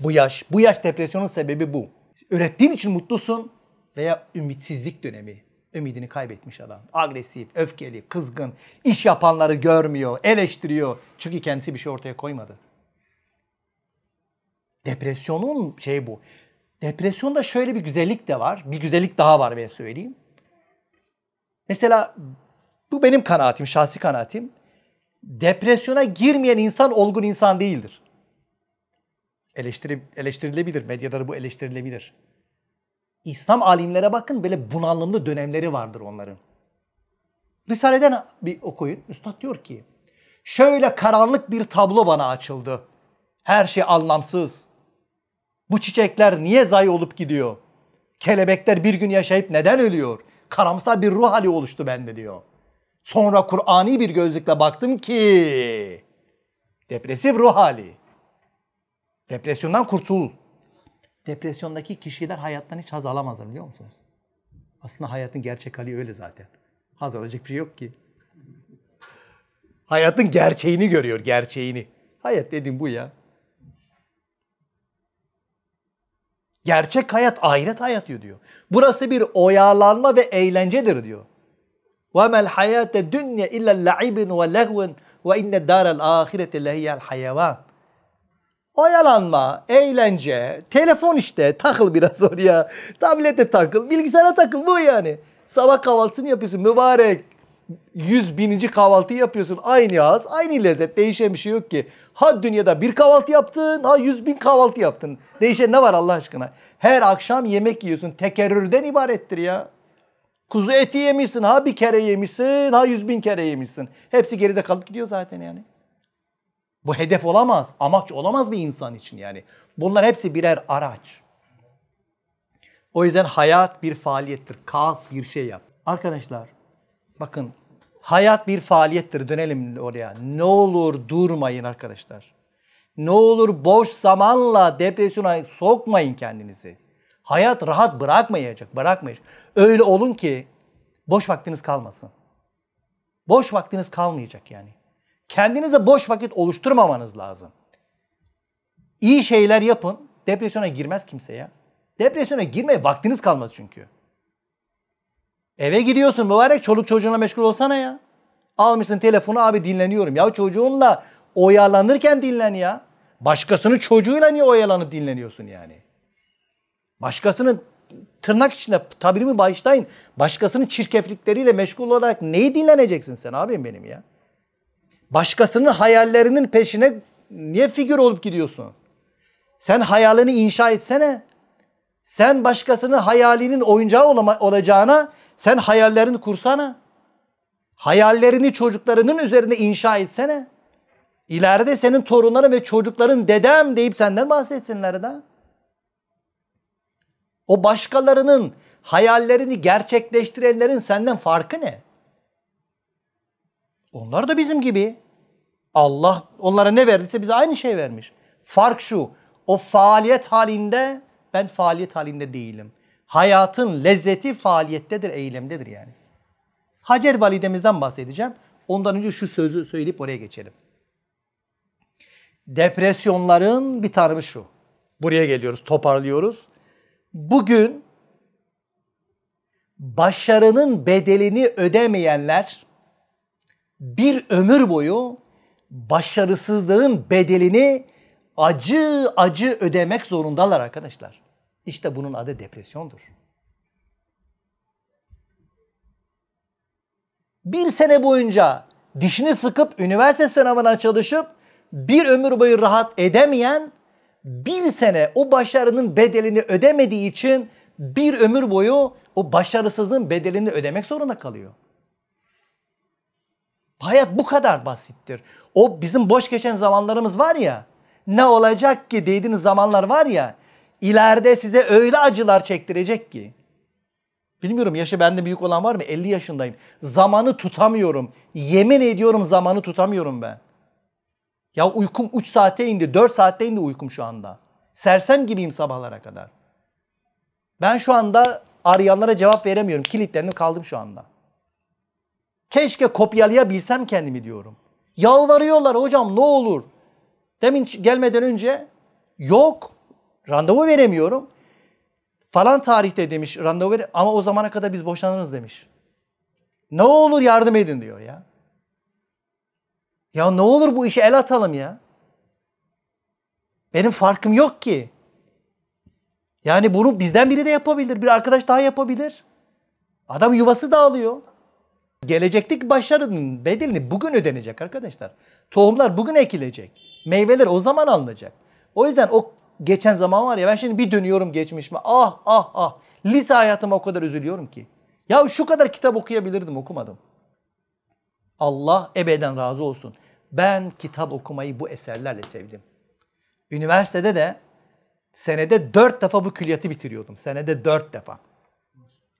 Bu yaş, bu yaş depresyonun sebebi bu. Ürettiğin için mutlusun veya ümitsizlik dönemi. Ümidini kaybetmiş adam. Agresif, öfkeli, kızgın, iş yapanları görmüyor, eleştiriyor. Çünkü kendisi bir şey ortaya koymadı. Depresyonun şey bu. Depresyonda şöyle bir güzellik de var. Bir güzellik daha var ben söyleyeyim. Mesela bu benim kanaatim, şahsi kanaatim. Depresyona girmeyen insan olgun insan değildir eleştiri, eleştirilebilir. Medyada da bu eleştirilebilir. İslam alimlere bakın böyle bunalımlı dönemleri vardır onların. Risale'den bir okuyun. Üstad diyor ki şöyle karanlık bir tablo bana açıldı. Her şey anlamsız. Bu çiçekler niye zayi olup gidiyor? Kelebekler bir gün yaşayıp neden ölüyor? Karamsar bir ruh hali oluştu bende diyor. Sonra Kur'ani bir gözlükle baktım ki depresif ruh hali. Depresyondan kurtul. Depresyondaki kişiler hayattan hiç haz alamazlar biliyor musunuz? Aslında hayatın gerçek hali öyle zaten. Haz alacak bir şey yok ki. Hayatın gerçeğini görüyor, gerçeğini. Hayat dedim bu ya. Gerçek hayat ahiret hayat diyor. Burası bir oyalanma ve eğlencedir diyor. mel وَمَا الْحَيَاةَ دُنْيَا اِلَّا لَعِبٍ وَلَهْوٍ وَاِنَّ دَارَ الْآخِرَةِ لَهِيَ الْحَيَوَانِ oyalanma, eğlence, telefon işte takıl biraz *laughs* oraya, tablete takıl, bilgisayara takıl bu yani. Sabah kahvaltısını yapıyorsun mübarek. Yüz bininci kahvaltıyı yapıyorsun. Aynı ağız, aynı lezzet. Değişen bir şey yok ki. Ha dünyada bir kahvaltı yaptın, ha yüz bin kahvaltı yaptın. Değişen ne var Allah aşkına? Her akşam yemek yiyorsun. Tekerrürden ibarettir ya. Kuzu eti yemişsin, ha bir kere yemişsin, ha yüz bin kere yemişsin. Hepsi geride kalıp gidiyor zaten yani. Bu hedef olamaz, amaç olamaz bir insan için yani. Bunlar hepsi birer araç. O yüzden hayat bir faaliyettir. Kalk bir şey yap. Arkadaşlar bakın hayat bir faaliyettir. Dönelim oraya. Ne olur durmayın arkadaşlar. Ne olur boş zamanla depresyona sokmayın kendinizi. Hayat rahat bırakmayacak, bırakmayacak. Öyle olun ki boş vaktiniz kalmasın. Boş vaktiniz kalmayacak yani. Kendinize boş vakit oluşturmamanız lazım. İyi şeyler yapın. Depresyona girmez kimse ya. Depresyona girmeye vaktiniz kalmaz çünkü. Eve gidiyorsun mübarek çoluk çocuğuna meşgul olsana ya. Almışsın telefonu abi dinleniyorum. Ya çocuğunla oyalanırken dinlen ya. Başkasının çocuğuyla niye oyalanıp dinleniyorsun yani? Başkasının tırnak içinde tabirimi başlayın. Başkasının çirkeflikleriyle meşgul olarak neyi dinleneceksin sen abim benim ya? Başkasının hayallerinin peşine niye figür olup gidiyorsun? Sen hayalini inşa etsene. Sen başkasının hayalinin oyuncağı olacağına sen hayallerini kursana. Hayallerini çocuklarının üzerine inşa etsene. İleride senin torunların ve çocukların dedem deyip senden bahsetsinler de. O başkalarının hayallerini gerçekleştirenlerin senden farkı ne? Onlar da bizim gibi. Allah onlara ne verdiyse bize aynı şey vermiş. Fark şu. O faaliyet halinde ben faaliyet halinde değilim. Hayatın lezzeti faaliyettedir, eylemdedir yani. Hacer validemizden bahsedeceğim. Ondan önce şu sözü söyleyip oraya geçelim. Depresyonların bir tanımı şu. Buraya geliyoruz, toparlıyoruz. Bugün başarının bedelini ödemeyenler bir ömür boyu başarısızlığın bedelini acı acı ödemek zorundalar arkadaşlar. İşte bunun adı depresyondur. Bir sene boyunca dişini sıkıp üniversite sınavına çalışıp bir ömür boyu rahat edemeyen bir sene o başarının bedelini ödemediği için bir ömür boyu o başarısızlığın bedelini ödemek zorunda kalıyor. Hayat bu kadar basittir. O bizim boş geçen zamanlarımız var ya. Ne olacak ki dediğiniz zamanlar var ya. İleride size öyle acılar çektirecek ki. Bilmiyorum yaşı bende büyük olan var mı? 50 yaşındayım. Zamanı tutamıyorum. Yemin ediyorum zamanı tutamıyorum ben. Ya uykum 3 saate indi. 4 saatte indi uykum şu anda. Sersem gibiyim sabahlara kadar. Ben şu anda arayanlara cevap veremiyorum. Kilitlendim kaldım şu anda. Keşke kopyalayabilsem kendimi diyorum. Yalvarıyorlar hocam ne olur. Demin gelmeden önce yok randevu veremiyorum. Falan tarihte demiş randevu ver ama o zamana kadar biz boşanırız demiş. Ne olur yardım edin diyor ya. Ya ne olur bu işe el atalım ya. Benim farkım yok ki. Yani bunu bizden biri de yapabilir. Bir arkadaş daha yapabilir. Adam yuvası dağılıyor. Gelecekteki başarının bedelini bugün ödenecek arkadaşlar. Tohumlar bugün ekilecek. Meyveler o zaman alınacak. O yüzden o geçen zaman var ya ben şimdi bir dönüyorum geçmişime. Ah ah ah. Lise hayatıma o kadar üzülüyorum ki. Ya şu kadar kitap okuyabilirdim okumadım. Allah ebeden razı olsun. Ben kitap okumayı bu eserlerle sevdim. Üniversitede de senede dört defa bu külliyatı bitiriyordum. Senede dört defa.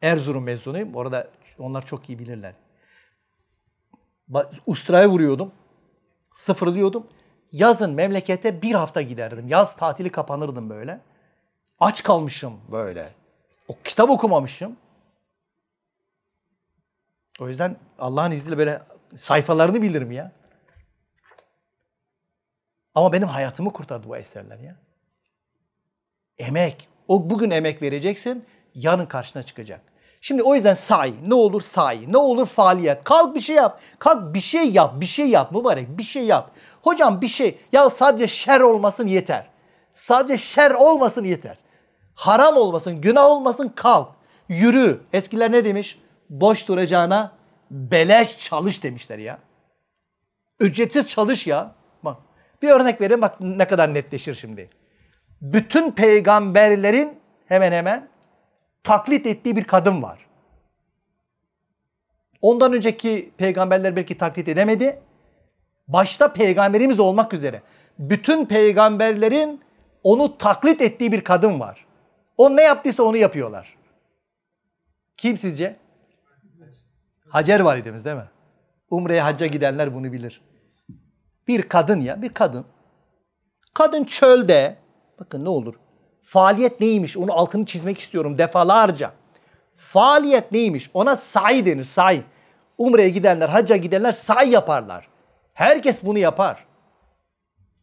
Erzurum mezunuyum. Orada onlar çok iyi bilirler. Ustra'ya vuruyordum. Sıfırlıyordum. Yazın memlekete bir hafta giderdim. Yaz tatili kapanırdım böyle. Aç kalmışım böyle. O kitap okumamışım. O yüzden Allah'ın izniyle böyle sayfalarını bilirim ya. Ama benim hayatımı kurtardı bu eserler ya. Emek. O bugün emek vereceksin, yarın karşına çıkacak. Şimdi o yüzden say. Ne olur say. Ne olur faaliyet. Kalk bir şey yap. Kalk bir şey yap. Bir şey yap mübarek. Bir şey yap. Hocam bir şey. Ya sadece şer olmasın yeter. Sadece şer olmasın yeter. Haram olmasın, günah olmasın kalk. Yürü. Eskiler ne demiş? Boş duracağına beleş çalış demişler ya. Ücretsiz çalış ya. Bak bir örnek vereyim bak ne kadar netleşir şimdi. Bütün peygamberlerin hemen hemen taklit ettiği bir kadın var. Ondan önceki peygamberler belki taklit edemedi. Başta peygamberimiz olmak üzere bütün peygamberlerin onu taklit ettiği bir kadın var. O ne yaptıysa onu yapıyorlar. Kim sizce? Hacer validemiz değil mi? Umre'ye hacca gidenler bunu bilir. Bir kadın ya bir kadın. Kadın çölde bakın ne olur Faaliyet neymiş? Onu altını çizmek istiyorum defalarca. Faaliyet neymiş? Ona sa'i denir, sa'i. Umre'ye gidenler, hacca gidenler sa'i yaparlar. Herkes bunu yapar.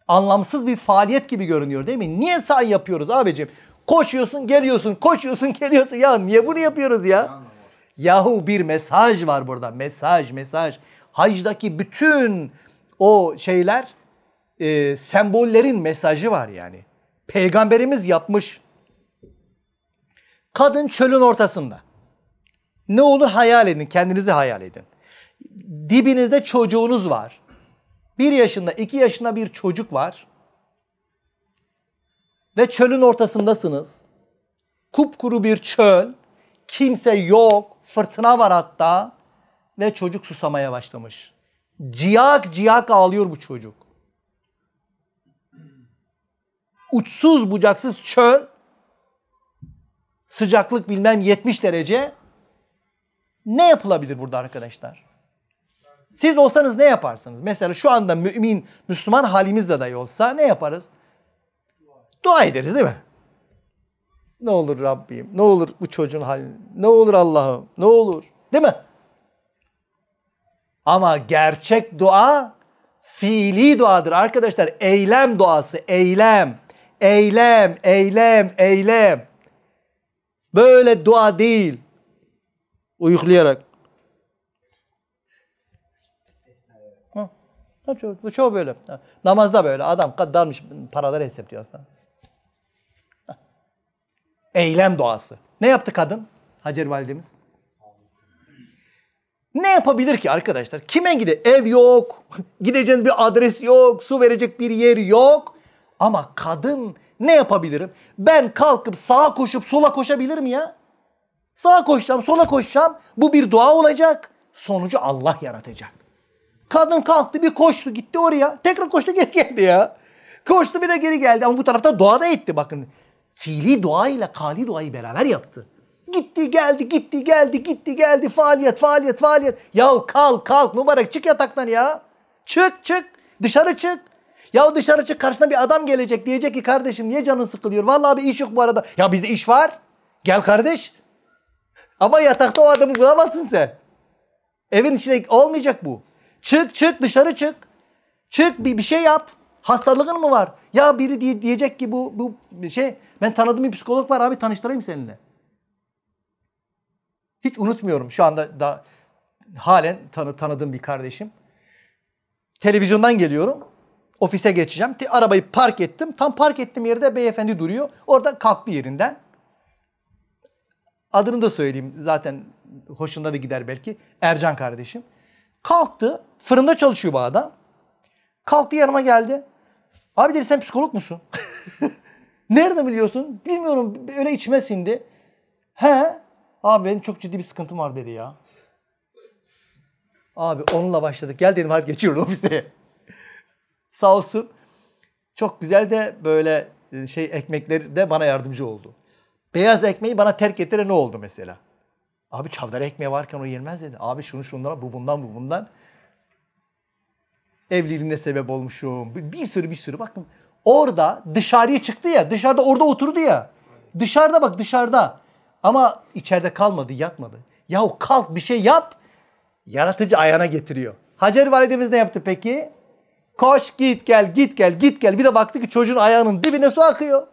Anlamsız bir faaliyet gibi görünüyor değil mi? Niye sa'i yapıyoruz abicim? Koşuyorsun, geliyorsun, koşuyorsun, *laughs* geliyorsun. Ya niye bunu yapıyoruz ya? Yahu bir mesaj var burada. Mesaj, mesaj. Hacdaki bütün o şeyler, e, sembollerin mesajı var yani. Peygamberimiz yapmış. Kadın çölün ortasında. Ne olur hayal edin, kendinizi hayal edin. Dibinizde çocuğunuz var. Bir yaşında, iki yaşında bir çocuk var. Ve çölün ortasındasınız. Kupkuru bir çöl. Kimse yok. Fırtına var hatta. Ve çocuk susamaya başlamış. Ciyak ciyak ağlıyor bu çocuk uçsuz bucaksız çöl, sıcaklık bilmem 70 derece. Ne yapılabilir burada arkadaşlar? Siz olsanız ne yaparsınız? Mesela şu anda mümin, Müslüman halimizde dayı olsa ne yaparız? Dua ederiz değil mi? Ne olur Rabbim, ne olur bu çocuğun halini, ne olur Allah'ım, ne olur değil mi? Ama gerçek dua fiili duadır arkadaşlar. Eylem duası, eylem. Eylem, eylem, eylem. Böyle dua değil. Uyuklayarak. Ha, çok, bu çoğu böyle. Ha. Namazda böyle. Adam kadarmış, paraları hesaplıyor aslında. Eylem duası. Ne yaptı kadın? Hacer validemiz. Ne yapabilir ki arkadaşlar? Kime gide? Ev yok, *laughs* gideceğiniz bir adres yok, su verecek bir yer yok. Ama kadın ne yapabilirim? Ben kalkıp sağa koşup sola koşabilir mi ya. Sağa koşacağım, sola koşacağım. Bu bir dua olacak. Sonucu Allah yaratacak. Kadın kalktı bir koştu gitti oraya. Tekrar koştu *laughs* geri geldi ya. Koştu bir de geri geldi. Ama bu tarafta dua da etti bakın. Fiili dua ile kali duayı beraber yaptı. Gitti geldi gitti geldi gitti geldi faaliyet faaliyet faaliyet. Yahu kalk kalk mübarek çık yataktan ya. Çık çık dışarı çık. Ya dışarı çık karşısına bir adam gelecek diyecek ki kardeşim niye canın sıkılıyor? Vallahi bir iş yok bu arada. Ya bizde iş var. Gel kardeş. Ama yatakta o adamı bulamazsın sen. Evin içinde olmayacak bu. Çık çık dışarı çık. Çık bir, bir şey yap. Hastalığın mı var? Ya biri diye, diyecek ki bu, bu şey ben tanıdığım bir psikolog var abi tanıştırayım seninle. Hiç unutmuyorum şu anda da halen tanı, tanıdığım bir kardeşim. Televizyondan geliyorum. Ofise geçeceğim. Arabayı park ettim. Tam park ettiğim yerde beyefendi duruyor. Orada kalktı yerinden. Adını da söyleyeyim zaten hoşunda da gider belki. Ercan kardeşim. Kalktı. Fırında çalışıyor bu adam. Kalktı yanıma geldi. Abi dedi sen psikolog musun? *laughs* Nereden biliyorsun? Bilmiyorum. Öyle içime sindi. He. Abi benim çok ciddi bir sıkıntım var dedi ya. Abi onunla başladık. Gel dedim hadi geçiyorum ofise. Sağ olsun. Çok güzel de böyle e, şey ekmekleri de bana yardımcı oldu. Beyaz ekmeği bana terk ettiren ne oldu mesela? Abi çavdar ekmeği varken o yenmez dedi. Abi şunu şundan, bu bundan, bu bundan. Evliliğine sebep olmuşum. Bir, bir sürü bir sürü. Bakın orada dışarıya çıktı ya. Dışarıda orada oturdu ya. Dışarıda bak dışarıda. Ama içeride kalmadı, yatmadı. Yahu kalk bir şey yap. Yaratıcı ayağına getiriyor. Hacer validemiz ne yaptı peki? Koş git gel git gel git gel. Bir de baktı ki çocuğun ayağının dibine su akıyor.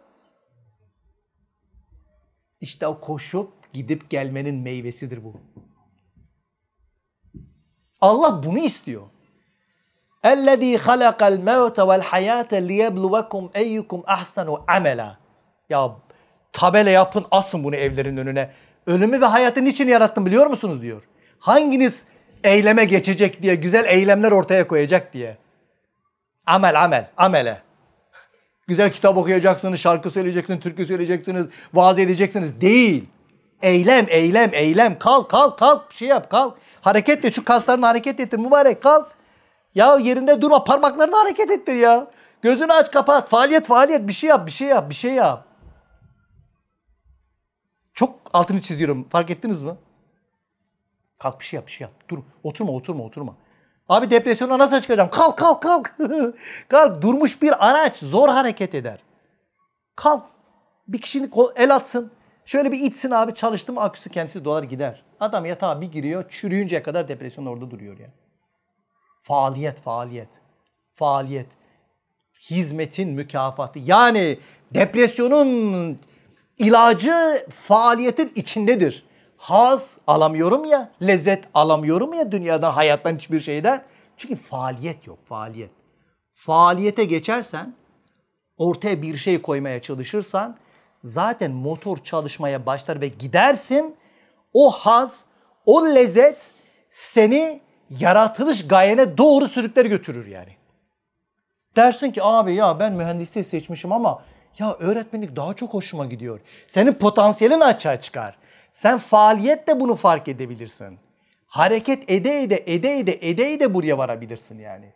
İşte o koşup gidip gelmenin meyvesidir bu. Allah bunu istiyor. اَلَّذ۪ي خَلَقَ الْمَوْتَ وَالْحَيَاةَ لِيَبْلُوَكُمْ اَيُّكُمْ اَحْسَنُ amela. Ya tabela yapın asın bunu evlerin önüne. Ölümü ve hayatın niçin yarattım biliyor musunuz diyor. Hanginiz eyleme geçecek diye güzel eylemler ortaya koyacak diye. Amel amel. Amele. Güzel kitap okuyacaksınız, şarkı söyleyeceksiniz, türkü söyleyeceksiniz, vaaz edeceksiniz. Değil. Eylem, eylem, eylem. Kalk, kalk, kalk. Bir şey yap, kalk. Hareket et. Şu kaslarını hareket ettir. Mübarek kalk. Ya yerinde durma. Parmaklarını hareket ettir ya. Gözünü aç, kapat. Faaliyet, faaliyet. Bir şey yap, bir şey yap, bir şey yap. Çok altını çiziyorum. Fark ettiniz mi? Kalk bir şey yap, bir şey yap. Dur. Oturma, oturma, oturma. Abi depresyona nasıl çıkacağım? Kalk kalk kalk. *laughs* kalk durmuş bir araç zor hareket eder. Kalk bir kişinin kol, el atsın. Şöyle bir itsin abi çalıştım aküsü kendisi dolar gider. Adam yatağa bir giriyor çürüyünceye kadar depresyon orada duruyor ya. Faaliyet faaliyet. Faaliyet. Hizmetin mükafatı. Yani depresyonun ilacı faaliyetin içindedir haz alamıyorum ya, lezzet alamıyorum ya dünyadan, hayattan hiçbir şeyden. Çünkü faaliyet yok, faaliyet. Faaliyete geçersen, ortaya bir şey koymaya çalışırsan zaten motor çalışmaya başlar ve gidersin. O haz, o lezzet seni yaratılış gayene doğru sürükler götürür yani. Dersin ki abi ya ben mühendisliği seçmişim ama ya öğretmenlik daha çok hoşuma gidiyor. Senin potansiyelin açığa çıkar. Sen faaliyetle bunu fark edebilirsin. Hareket ede ede ede ede ede ede buraya varabilirsin yani.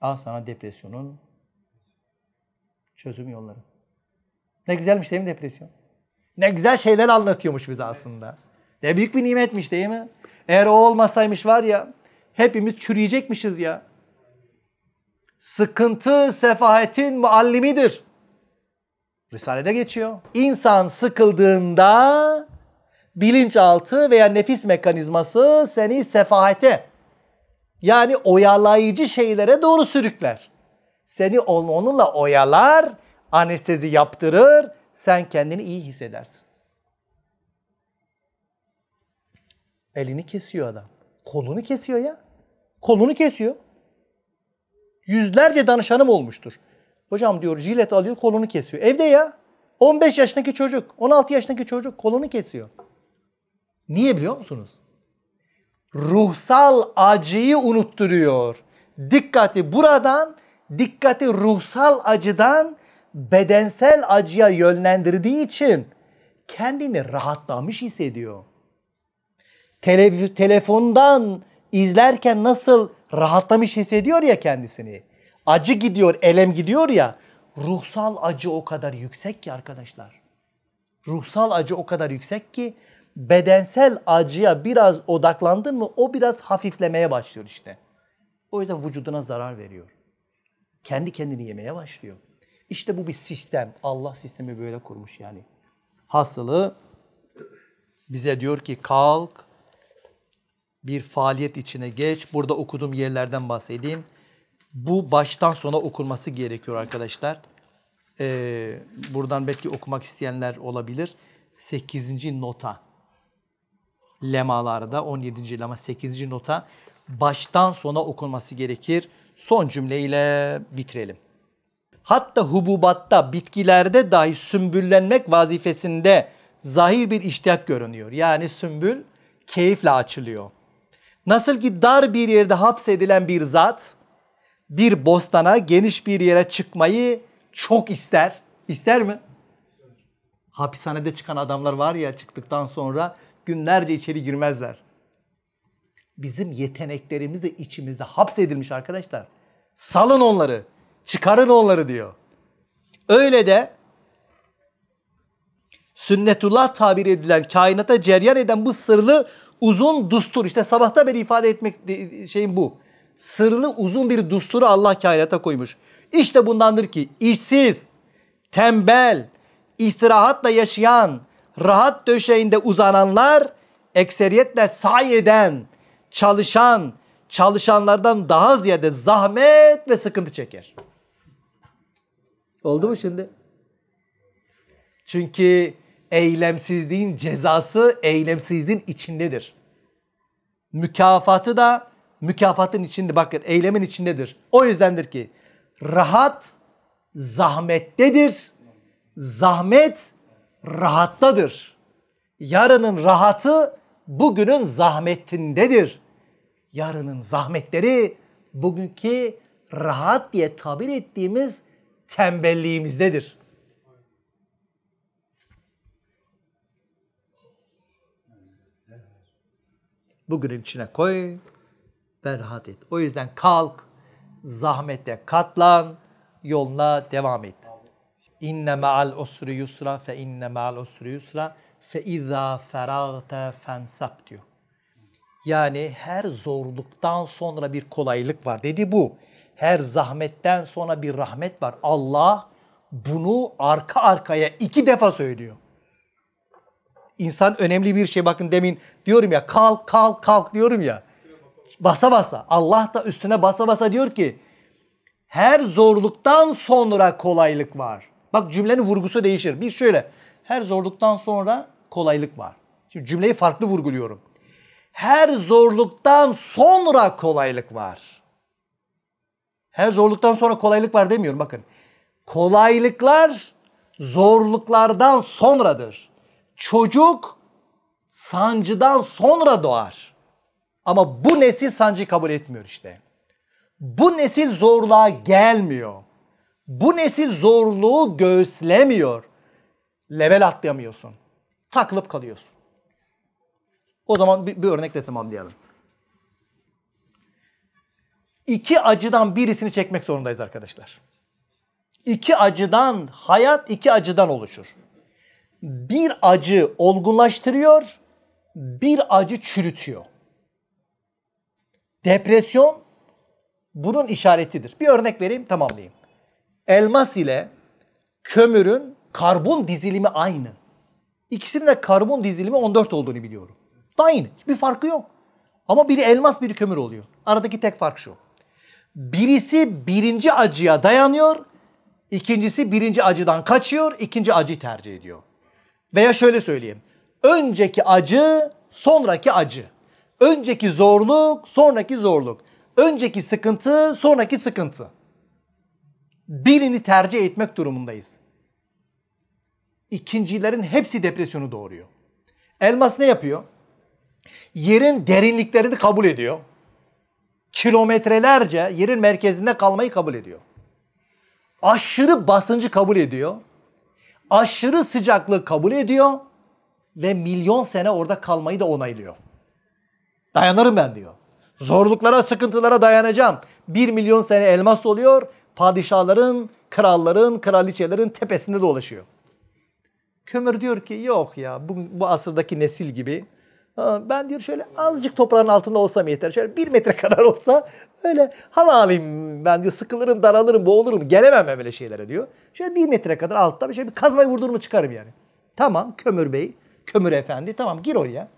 Al sana depresyonun çözüm yolları. Ne güzelmiş değil mi depresyon? Ne güzel şeyler anlatıyormuş bize aslında. Ne büyük bir nimetmiş değil mi? Eğer o olmasaymış var ya hepimiz çürüyecekmişiz ya. Sıkıntı sefahetin muallimidir. Risalede geçiyor. İnsan sıkıldığında bilinçaltı veya nefis mekanizması seni sefahete yani oyalayıcı şeylere doğru sürükler. Seni onunla oyalar, anestezi yaptırır, sen kendini iyi hissedersin. Elini kesiyor adam. Kolunu kesiyor ya. Kolunu kesiyor. Yüzlerce danışanım olmuştur. Hocam diyor jilet alıyor kolunu kesiyor. Evde ya. 15 yaşındaki çocuk, 16 yaşındaki çocuk kolunu kesiyor. Niye biliyor musunuz? Ruhsal acıyı unutturuyor. Dikkati buradan, dikkati ruhsal acıdan bedensel acıya yönlendirdiği için kendini rahatlamış hissediyor. Tele telefondan izlerken nasıl rahatlamış hissediyor ya kendisini acı gidiyor, elem gidiyor ya. Ruhsal acı o kadar yüksek ki arkadaşlar. Ruhsal acı o kadar yüksek ki bedensel acıya biraz odaklandın mı o biraz hafiflemeye başlıyor işte. O yüzden vücuduna zarar veriyor. Kendi kendini yemeye başlıyor. İşte bu bir sistem. Allah sistemi böyle kurmuş yani. Hasılı bize diyor ki kalk bir faaliyet içine geç. Burada okuduğum yerlerden bahsedeyim. Bu baştan sona okunması gerekiyor arkadaşlar. Ee, buradan belki okumak isteyenler olabilir. 8. nota lemalarda 17. lema 8. nota baştan sona okunması gerekir. Son cümleyle bitirelim. Hatta hububatta, bitkilerde dahi sümbüllenmek vazifesinde zahir bir iştiyak görünüyor. Yani sümbül keyifle açılıyor. Nasıl ki dar bir yerde hapsedilen bir zat bir bostana, geniş bir yere çıkmayı çok ister. İster mi? Hapishanede çıkan adamlar var ya çıktıktan sonra günlerce içeri girmezler. Bizim yeteneklerimiz de içimizde hapsedilmiş arkadaşlar. Salın onları, çıkarın onları diyor. Öyle de sünnetullah tabir edilen kainata ceryan eden bu sırlı uzun dustur İşte sabahta beri ifade etmek şeyim bu sırlı uzun bir dusturu Allah kainata koymuş. İşte bundandır ki işsiz, tembel, istirahatla yaşayan, rahat döşeğinde uzananlar ekseriyetle say eden, çalışan, çalışanlardan daha ziyade zahmet ve sıkıntı çeker. Oldu mu şimdi? Çünkü eylemsizliğin cezası eylemsizliğin içindedir. Mükafatı da mükafatın içinde bakın eylemin içindedir. O yüzdendir ki rahat zahmettedir. Zahmet rahattadır. Yarının rahatı bugünün zahmetindedir. Yarının zahmetleri bugünkü rahat diye tabir ettiğimiz tembelliğimizdedir. Bugünün içine koy, Ferhat et. O yüzden kalk, zahmete katlan, yoluna devam et. İnne ma'al usri yusra fe inne ma'al usri yusra fe izâ feragte fensab diyor. Yani her zorluktan sonra bir kolaylık var dedi bu. Her zahmetten sonra bir rahmet var. Allah bunu arka arkaya iki defa söylüyor. İnsan önemli bir şey bakın demin diyorum ya kalk kalk kalk diyorum ya basa basa Allah da üstüne basa basa diyor ki her zorluktan sonra kolaylık var. Bak cümlenin vurgusu değişir. Bir şöyle her zorluktan sonra kolaylık var. Şimdi cümleyi farklı vurguluyorum. Her zorluktan sonra kolaylık var. Her zorluktan sonra kolaylık var demiyorum bakın. Kolaylıklar zorluklardan sonradır. Çocuk sancıdan sonra doğar. Ama bu nesil sancı kabul etmiyor işte. Bu nesil zorluğa gelmiyor. Bu nesil zorluğu göğüslemiyor. Level atlayamıyorsun. Takılıp kalıyorsun. O zaman bir, bir örnekle tamamlayalım. İki acıdan birisini çekmek zorundayız arkadaşlar. İki acıdan, hayat iki acıdan oluşur. Bir acı olgunlaştırıyor, bir acı çürütüyor. Depresyon bunun işaretidir. Bir örnek vereyim tamamlayayım. Elmas ile kömürün karbon dizilimi aynı. İkisinin de karbon dizilimi 14 olduğunu biliyorum. Da aynı. bir farkı yok. Ama biri elmas biri kömür oluyor. Aradaki tek fark şu. Birisi birinci acıya dayanıyor. İkincisi birinci acıdan kaçıyor. ikinci acıyı tercih ediyor. Veya şöyle söyleyeyim. Önceki acı sonraki acı. Önceki zorluk, sonraki zorluk. Önceki sıkıntı, sonraki sıkıntı. Birini tercih etmek durumundayız. İkincilerin hepsi depresyonu doğuruyor. Elmas ne yapıyor? Yerin derinliklerini kabul ediyor. Kilometrelerce yerin merkezinde kalmayı kabul ediyor. Aşırı basıncı kabul ediyor. Aşırı sıcaklığı kabul ediyor ve milyon sene orada kalmayı da onaylıyor. Dayanırım ben diyor. Zorluklara, sıkıntılara dayanacağım. Bir milyon sene elmas oluyor. Padişahların, kralların, kraliçelerin tepesinde dolaşıyor. Kömür diyor ki yok ya bu, bu asırdaki nesil gibi. ben diyor şöyle azıcık toprağın altında olsam yeter. Şöyle bir metre *laughs* kadar olsa öyle hava alayım ben diyor sıkılırım, daralırım, boğulurum. Gelemem öyle şeylere diyor. Şöyle bir metre kadar altta bir şey bir kazmayı vurdurmu çıkarım yani. Tamam kömür bey, kömür efendi tamam gir oraya.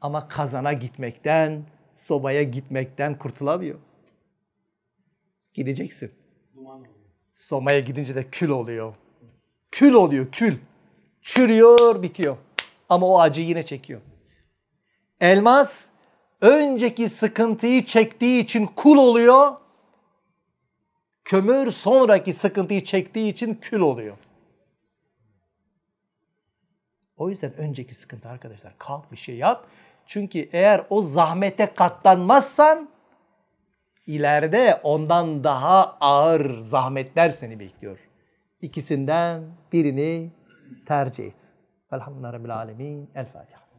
Ama kazana gitmekten, sobaya gitmekten kurtulamıyor. Gideceksin. Somaya gidince de kül oluyor. Kül oluyor, kül. Çürüyor, bitiyor. Ama o acıyı yine çekiyor. Elmas önceki sıkıntıyı çektiği için kul oluyor. Kömür sonraki sıkıntıyı çektiği için kül oluyor. O yüzden önceki sıkıntı arkadaşlar kalk bir şey yap. Çünkü eğer o zahmete katlanmazsan ileride ondan daha ağır zahmetler seni bekliyor. İkisinden birini tercih et. Velhamdülillahi Rabbil Alemin. El Fatiha.